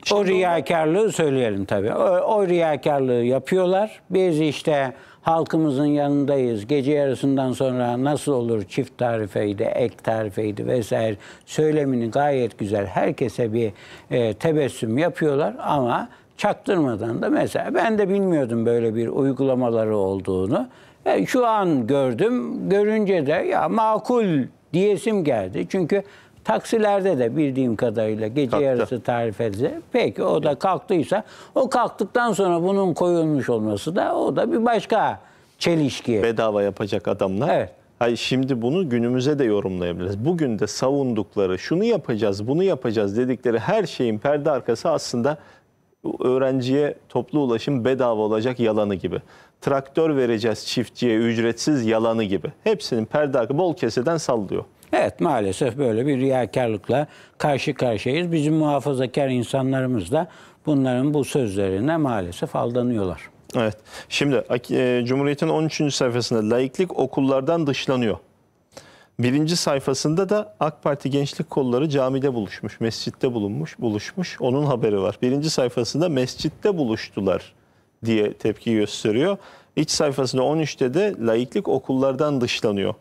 Şimdi o riyakarlığı söyleyelim tabii. O, o riyakarlığı yapıyorlar. Biz işte halkımızın yanındayız. Gece yarısından sonra nasıl olur çift tarifeydi, ek tarifeydi vesaire söylemini gayet güzel. Herkese bir e, tebessüm yapıyorlar ama çaktırmadan da mesela ben de bilmiyordum böyle bir uygulamaları olduğunu. E, şu an gördüm. Görünce de ya makul diyesim geldi. Çünkü taksilerde de bildiğim kadarıyla gece Kalktı. yarısı tarif edildi. Peki o da kalktıysa o kalktıktan sonra bunun koyulmuş olması da o da bir başka çelişki. Bedava yapacak adamlar. Evet. Hayır şimdi bunu günümüze de yorumlayabiliriz. Bugün de savundukları şunu yapacağız, bunu yapacağız dedikleri her şeyin perde arkası aslında öğrenciye toplu ulaşım bedava olacak yalanı gibi. Traktör vereceğiz çiftçiye ücretsiz yalanı gibi. Hepsinin perde arkası bol keseden sallıyor. Evet maalesef böyle bir riyakarlıkla karşı karşıyayız. Bizim muhafazakar insanlarımız da bunların bu sözlerine maalesef aldanıyorlar. Evet. Şimdi e, Cumhuriyet'in 13. sayfasında laiklik okullardan dışlanıyor. Birinci sayfasında da AK Parti gençlik kolları camide buluşmuş, mescitte bulunmuş, buluşmuş. Onun haberi var. Birinci sayfasında mescitte buluştular diye tepki gösteriyor. İç sayfasında 13'te de laiklik okullardan dışlanıyor.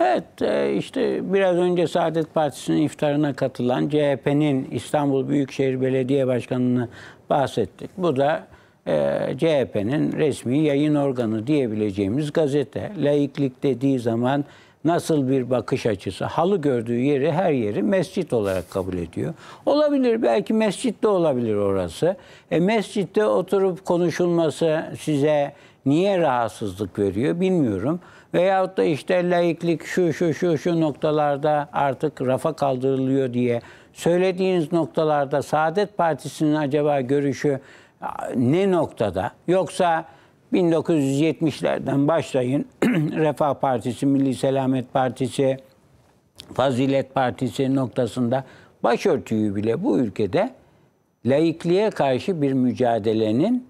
Evet e, işte biraz önce Saadet Partisi'nin iftarına katılan CHP'nin İstanbul Büyükşehir Belediye Başkanı'nı bahsettik. Bu da e, CHP'nin resmi yayın organı diyebileceğimiz gazete. Laiklik dediği zaman nasıl bir bakış açısı. Halı gördüğü yeri her yeri mescit olarak kabul ediyor. Olabilir belki mescit de olabilir orası. E, mescitte oturup konuşulması size niye rahatsızlık veriyor bilmiyorum. Veyahut da işte laiklik şu şu şu şu noktalarda artık rafa kaldırılıyor diye söylediğiniz noktalarda Saadet Partisi'nin acaba görüşü ne noktada? Yoksa 1970'lerden başlayın Refah Partisi, Milli Selamet Partisi, Fazilet Partisi noktasında başörtüyü bile bu ülkede laikliğe karşı bir mücadelenin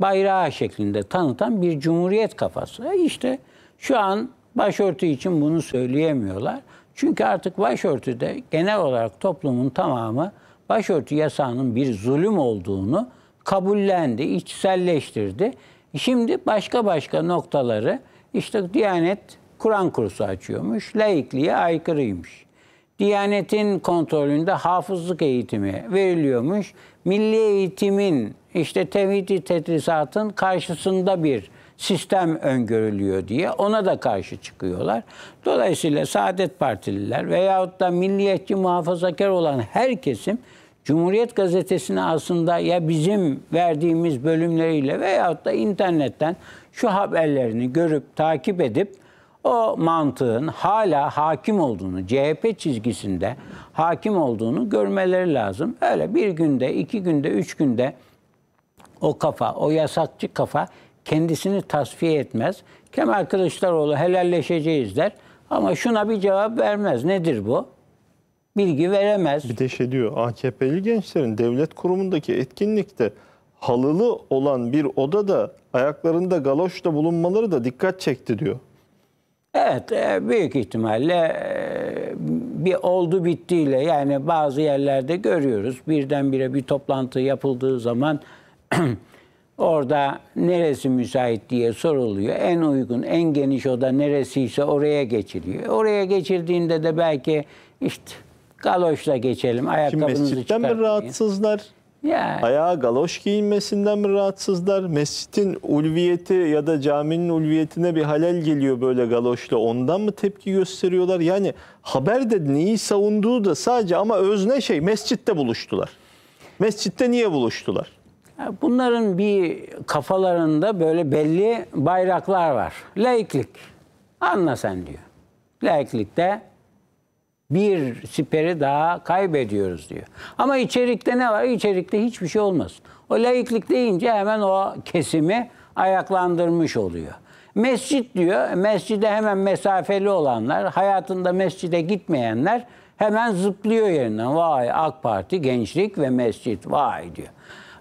bayrağı şeklinde tanıtan bir cumhuriyet kafası. E işte şu an başörtü için bunu söyleyemiyorlar. Çünkü artık başörtüde genel olarak toplumun tamamı başörtü yasağının bir zulüm olduğunu kabullendi, içselleştirdi Şimdi başka başka noktaları işte Diyanet Kur'an kursu açıyormuş. Laikliğe aykırıymış. Diyanetin kontrolünde hafızlık eğitimi veriliyormuş. Milli eğitimin işte tevhidi tedrisatın karşısında bir sistem öngörülüyor diye ona da karşı çıkıyorlar. Dolayısıyla Saadet Partililer veyahut da milliyetçi muhafazakar olan her kesim Cumhuriyet Gazetesi'ne aslında ya bizim verdiğimiz bölümleriyle veyahut da internetten şu haberlerini görüp takip edip o mantığın hala hakim olduğunu, CHP çizgisinde hakim olduğunu görmeleri lazım. Öyle bir günde, iki günde, üç günde o kafa, o yasakçı kafa kendisini tasfiye etmez. Kemal Kılıçdaroğlu helalleşeceğiz der ama şuna bir cevap vermez. Nedir bu? bilgi veremez. Bir de şey diyor AKP'li gençlerin devlet kurumundaki etkinlikte halılı olan bir odada ayaklarında galoşla bulunmaları da dikkat çekti diyor. Evet e, büyük ihtimalle e, bir oldu bittiyle yani bazı yerlerde görüyoruz. Birdenbire bir toplantı yapıldığı zaman orada neresi müsait diye soruluyor. En uygun, en geniş oda neresiyse oraya geçiliyor. Oraya geçirdiğinde de belki işte Galoşla geçelim. Ayakkabınızı mescitten mi rahatsızlar? Yani. Ayağa galoş giyinmesinden mi rahatsızlar? Mescitin ulviyeti ya da caminin ulviyetine bir halel geliyor böyle galoşla. Ondan mı tepki gösteriyorlar? Yani haber haberde neyi savunduğu da sadece ama özne şey mescitte buluştular. Mescitte niye buluştular? Bunların bir kafalarında böyle belli bayraklar var. Laiklik. Anla sen diyor. Laiklikte bir siperi daha kaybediyoruz diyor. Ama içerikte ne var? İçerikte hiçbir şey olmaz. O laiklik deyince hemen o kesimi ayaklandırmış oluyor. Mescit diyor, mescide hemen mesafeli olanlar, hayatında mescide gitmeyenler hemen zıplıyor yerinden. Vay AK Parti gençlik ve mescit vay diyor.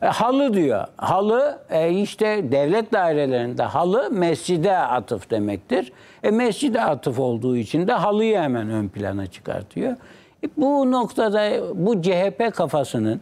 E, halı diyor. Halı e, işte devlet dairelerinde halı mescide atıf demektir. E, mescide atıf olduğu için de halıyı hemen ön plana çıkartıyor. E, bu noktada bu CHP kafasının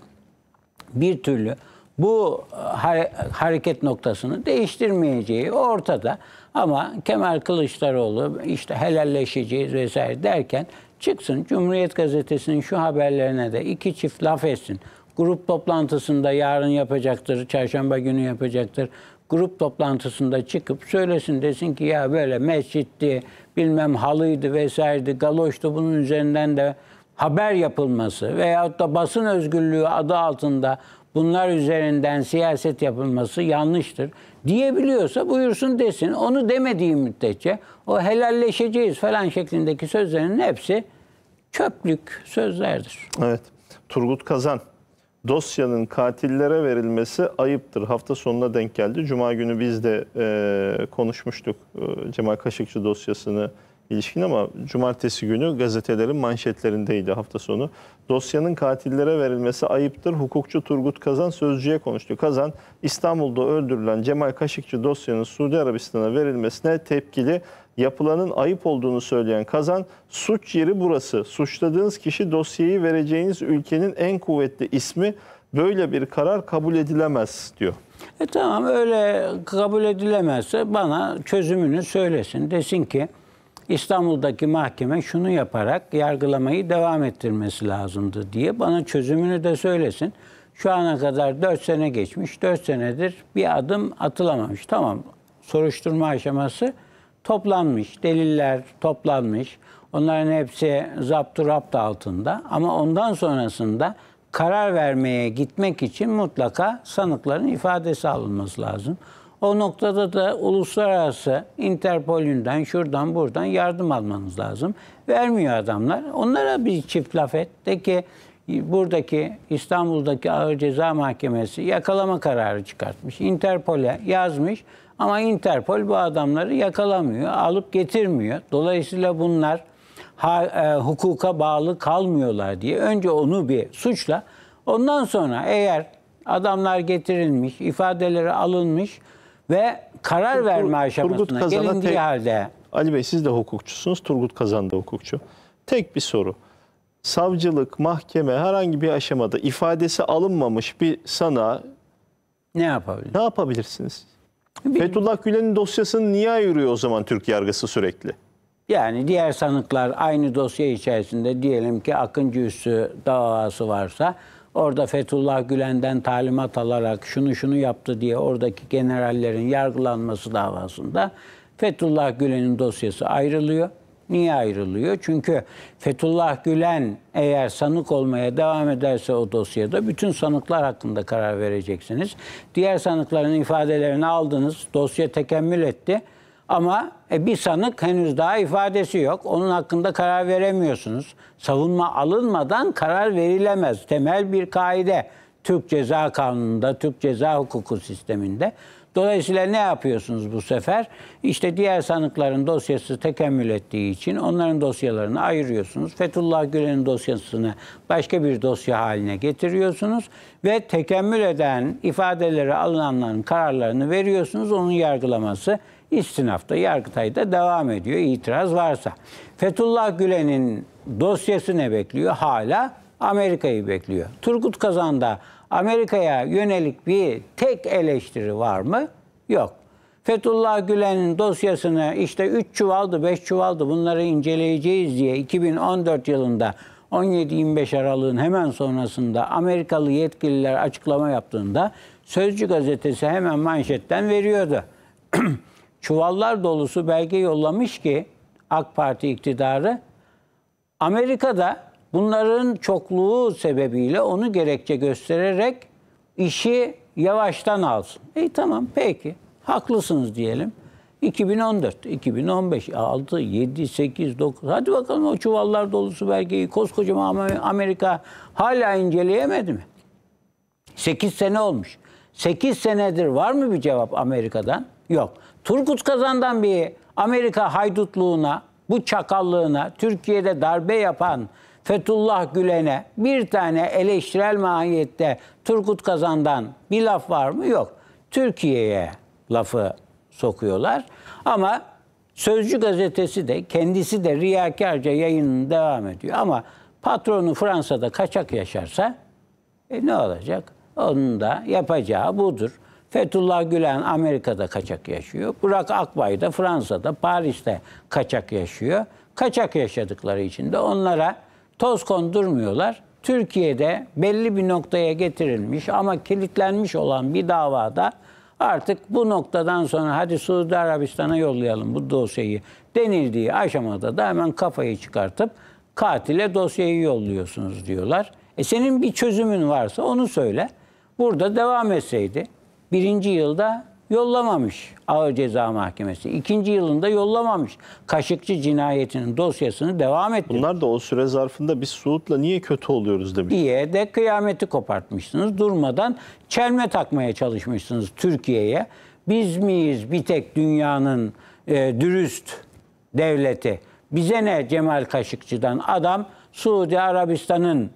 bir türlü bu e, hareket noktasını değiştirmeyeceği ortada. Ama Kemal Kılıçdaroğlu işte helalleşeceğiz vesaire derken çıksın Cumhuriyet Gazetesi'nin şu haberlerine de iki çift laf etsin. Grup toplantısında yarın yapacaktır, çarşamba günü yapacaktır. Grup toplantısında çıkıp söylesin desin ki ya böyle mescitti, bilmem halıydı vesaireydi, galoştu bunun üzerinden de haber yapılması veyahut da basın özgürlüğü adı altında bunlar üzerinden siyaset yapılması yanlıştır diyebiliyorsa buyursun desin. Onu demediği müddetçe o helalleşeceğiz falan şeklindeki sözlerin hepsi çöplük sözlerdir. Evet. Turgut Kazan dosyanın katillere verilmesi ayıptır. Hafta sonuna denk geldi. Cuma günü biz de e, konuşmuştuk e, Cemal Kaşıkçı dosyasını ilişkin ama cumartesi günü gazetelerin manşetlerindeydi hafta sonu. Dosyanın katillere verilmesi ayıptır. Hukukçu Turgut Kazan sözcüye konuştu. Kazan İstanbul'da öldürülen Cemal Kaşıkçı dosyanın Suudi Arabistan'a verilmesine tepkili yapılanın ayıp olduğunu söyleyen Kazan, suç yeri burası. Suçladığınız kişi dosyayı vereceğiniz ülkenin en kuvvetli ismi böyle bir karar kabul edilemez diyor. E tamam öyle kabul edilemezse bana çözümünü söylesin. Desin ki İstanbul'daki mahkeme şunu yaparak yargılamayı devam ettirmesi lazımdı diye bana çözümünü de söylesin. Şu ana kadar 4 sene geçmiş. 4 senedir bir adım atılamamış. Tamam soruşturma aşaması toplanmış, deliller toplanmış. Onların hepsi zaptu rapt altında ama ondan sonrasında karar vermeye gitmek için mutlaka sanıkların ifadesi alınması lazım. O noktada da uluslararası Interpol'ünden şuradan buradan yardım almanız lazım. Vermiyor adamlar. Onlara bir çift laf et. De ki buradaki İstanbul'daki Ağır Ceza Mahkemesi yakalama kararı çıkartmış. Interpol'e yazmış. Ama Interpol bu adamları yakalamıyor, alıp getirmiyor. Dolayısıyla bunlar ha, e, hukuka bağlı kalmıyorlar diye önce onu bir suçla ondan sonra eğer adamlar getirilmiş, ifadeleri alınmış ve karar Tur, verme aşamasına Turgut gelindiği halde Ali Bey siz de hukukçusunuz, Turgut Kazan da hukukçu. Tek bir soru. Savcılık, mahkeme herhangi bir aşamada ifadesi alınmamış bir sana ne yapabilir? Ne yapabilirsiniz? Fethullah Gülen'in dosyasını niye ayırıyor o zaman Türk yargısı sürekli? Yani diğer sanıklar aynı dosya içerisinde diyelim ki Akıncı Üssü davası varsa orada Fethullah Gülen'den talimat alarak şunu şunu yaptı diye oradaki generallerin yargılanması davasında Fethullah Gülen'in dosyası ayrılıyor. Niye ayrılıyor? Çünkü Fethullah Gülen eğer sanık olmaya devam ederse o dosyada bütün sanıklar hakkında karar vereceksiniz. Diğer sanıkların ifadelerini aldınız, dosya tekemmül etti. Ama e, bir sanık henüz daha ifadesi yok. Onun hakkında karar veremiyorsunuz. Savunma alınmadan karar verilemez. Temel bir kaide Türk Ceza Kanunu'nda, Türk Ceza Hukuku sisteminde. Dolayısıyla ne yapıyorsunuz bu sefer? İşte diğer sanıkların dosyası tekemmül ettiği için onların dosyalarını ayırıyorsunuz. Fethullah Gülen'in dosyasını başka bir dosya haline getiriyorsunuz ve tekemmül eden ifadeleri alınanların kararlarını veriyorsunuz. Onun yargılaması istinafta, Yargıtay'da devam ediyor itiraz varsa. Fethullah Gülen'in dosyası ne bekliyor? Hala Amerika'yı bekliyor. Turgut Kazan'da Amerika'ya yönelik bir tek eleştiri var mı? Yok. Fethullah Gülen'in dosyasını işte 3 çuvaldı, 5 çuvaldı bunları inceleyeceğiz diye 2014 yılında 17-25 Aralık'ın hemen sonrasında Amerikalı yetkililer açıklama yaptığında Sözcü gazetesi hemen manşetten veriyordu. Çuvallar dolusu belge yollamış ki AK Parti iktidarı Amerika'da Bunların çokluğu sebebiyle onu gerekçe göstererek işi yavaştan alsın. E tamam peki haklısınız diyelim. 2014, 2015, 6, 7, 8, 9. Hadi bakalım o çuvallar dolusu belgeyi koskocaman Amerika hala inceleyemedi mi? 8 sene olmuş. 8 senedir var mı bir cevap Amerika'dan? Yok. Turgut Kazan'dan bir Amerika haydutluğuna, bu çakallığına, Türkiye'de darbe yapan Fethullah Gülen'e bir tane eleştirel mahiyette Turgut Kazan'dan bir laf var mı? Yok. Türkiye'ye lafı sokuyorlar. Ama Sözcü gazetesi de kendisi de riyakarca yayının devam ediyor. Ama patronu Fransa'da kaçak yaşarsa e ne olacak? Onun da yapacağı budur. Fethullah Gülen Amerika'da kaçak yaşıyor. Burak Akbay da Fransa'da, Paris'te kaçak yaşıyor. Kaçak yaşadıkları için de onlara toz kondurmuyorlar. Türkiye'de belli bir noktaya getirilmiş ama kilitlenmiş olan bir davada artık bu noktadan sonra hadi Suudi Arabistan'a yollayalım bu dosyayı denildiği aşamada da hemen kafayı çıkartıp katile dosyayı yolluyorsunuz diyorlar. E senin bir çözümün varsa onu söyle. Burada devam etseydi birinci yılda yollamamış Ağır Ceza Mahkemesi. İkinci yılında yollamamış. Kaşıkçı cinayetinin dosyasını devam etti. Bunlar da o süre zarfında biz Suud'la niye kötü oluyoruz demiş. Diye de kıyameti kopartmışsınız. Durmadan çelme takmaya çalışmışsınız Türkiye'ye. Biz miyiz bir tek dünyanın e, dürüst devleti? Bize ne Cemal Kaşıkçı'dan? Adam Suudi Arabistan'ın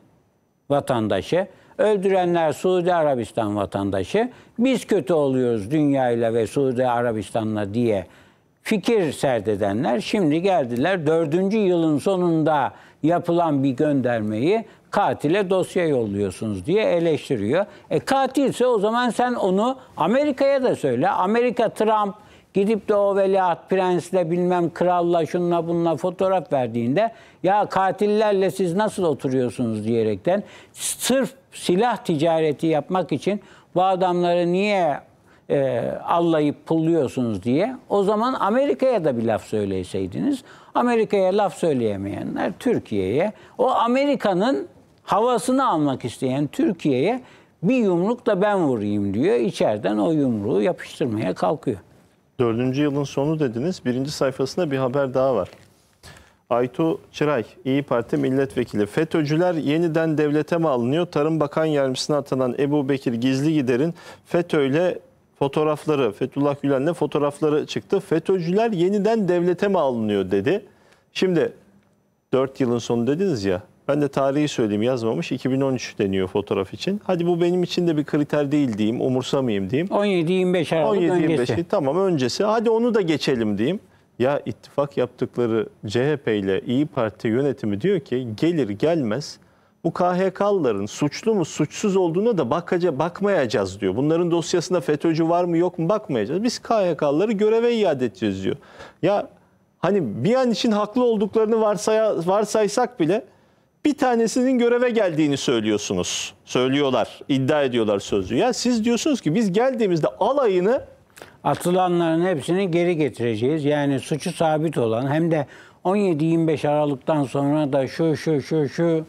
vatandaşı. Öldürenler Suudi Arabistan vatandaşı. Biz kötü oluyoruz dünyayla ve Suudi Arabistan'la diye fikir serdedenler şimdi geldiler dördüncü yılın sonunda yapılan bir göndermeyi katile dosya yolluyorsunuz diye eleştiriyor. E katilse o zaman sen onu Amerika'ya da söyle. Amerika Trump Gidip de o veliaht prensle bilmem kralla şunla bunla fotoğraf verdiğinde ya katillerle siz nasıl oturuyorsunuz diyerekten sırf silah ticareti yapmak için bu adamları niye e, allayıp pulluyorsunuz diye o zaman Amerika'ya da bir laf söyleseydiniz Amerika'ya laf söyleyemeyenler Türkiye'ye o Amerika'nın havasını almak isteyen Türkiye'ye bir yumruk da ben vurayım diyor. İçeriden o yumruğu yapıştırmaya kalkıyor. Dördüncü yılın sonu dediniz. Birinci sayfasında bir haber daha var. Aytu Çıray, İyi Parti milletvekili. FETÖ'cüler yeniden devlete mi alınıyor? Tarım Bakan Yardımcısına atanan Ebu Bekir Gizli Gider'in fetöyle fotoğrafları, Fethullah Gülen'le fotoğrafları çıktı. FETÖ'cüler yeniden devlete mi alınıyor dedi. Şimdi dört yılın sonu dediniz ya. Ben de tarihi söyleyeyim yazmamış. 2013 deniyor fotoğraf için. Hadi bu benim için de bir kriter değil diyeyim. Umursamayayım diyeyim. 17-25 Aralık 17 öncesi. tamam öncesi. Hadi onu da geçelim diyeyim. Ya ittifak yaptıkları CHP ile İyi Parti yönetimi diyor ki gelir gelmez bu KHK'lıların suçlu mu suçsuz olduğuna da bakaca, bakmayacağız diyor. Bunların dosyasında FETÖ'cü var mı yok mu bakmayacağız. Biz KHK'lıları göreve iade edeceğiz diyor. Ya hani bir an için haklı olduklarını varsaya, varsaysak bile bir tanesinin göreve geldiğini söylüyorsunuz. Söylüyorlar, iddia ediyorlar sözü. Yani siz diyorsunuz ki biz geldiğimizde alayını atılanların hepsini geri getireceğiz. Yani suçu sabit olan hem de 17-25 Aralık'tan sonra da şu şu şu şu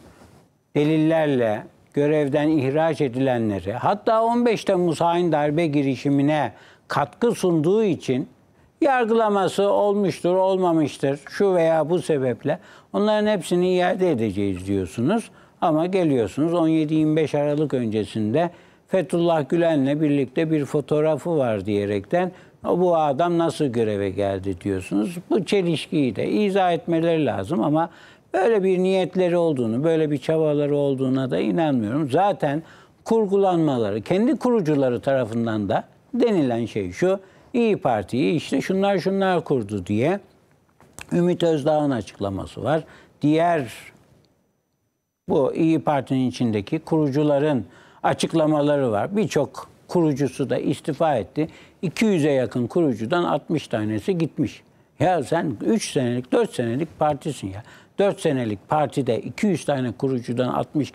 delillerle görevden ihraç edilenleri hatta 15 Temmuz hain darbe girişimine katkı sunduğu için yargılaması olmuştur, olmamıştır şu veya bu sebeple onların hepsini iade edeceğiz diyorsunuz. Ama geliyorsunuz 17-25 Aralık öncesinde Fethullah Gülen'le birlikte bir fotoğrafı var diyerekten bu adam nasıl göreve geldi diyorsunuz. Bu çelişkiyi de izah etmeleri lazım ama böyle bir niyetleri olduğunu, böyle bir çabaları olduğuna da inanmıyorum. Zaten kurgulanmaları, kendi kurucuları tarafından da denilen şey şu. İyi Parti'yi işte şunlar şunlar kurdu diye Ümit Özdağ'ın açıklaması var. Diğer bu İyi Parti'nin içindeki kurucuların açıklamaları var. Birçok kurucusu da istifa etti. 200'e yakın kurucudan 60 tanesi gitmiş. Ya sen 3 senelik, 4 senelik partisin ya. 4 senelik partide 200 tane kurucudan 60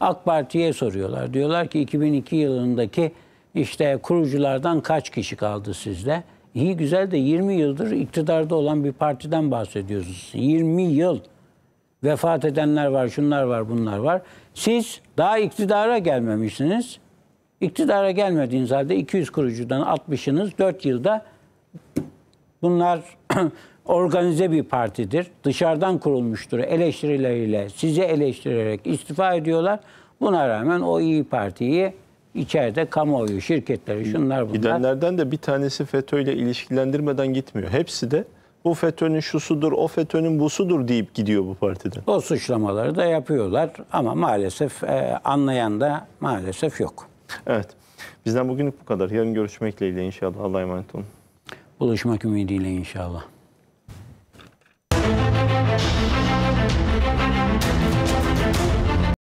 AK Parti'ye soruyorlar. Diyorlar ki 2002 yılındaki işte kuruculardan kaç kişi kaldı sizde? İyi güzel de 20 yıldır iktidarda olan bir partiden bahsediyorsunuz. 20 yıl vefat edenler var, şunlar var, bunlar var. Siz daha iktidara gelmemişsiniz. İktidara gelmediğiniz halde 200 kurucudan 60'ınız 4 yılda bunlar organize bir partidir. Dışarıdan kurulmuştur eleştirileriyle, sizi eleştirerek istifa ediyorlar. Buna rağmen o iyi Parti'yi İçeride kamuoyu, şirketleri, şunlar bunlar. Gidenlerden de bir tanesi FETÖ ile ilişkilendirmeden gitmiyor. Hepsi de bu FETÖ'nün şusudur, o FETÖ'nün busudur deyip gidiyor bu partiden. O suçlamaları da yapıyorlar ama maalesef e, anlayan da maalesef yok. Evet. Bizden bugünlük bu kadar. Yarın görüşmek dileğiyle inşallah. Allah'a emanet olun. Buluşmak ümidiyle inşallah.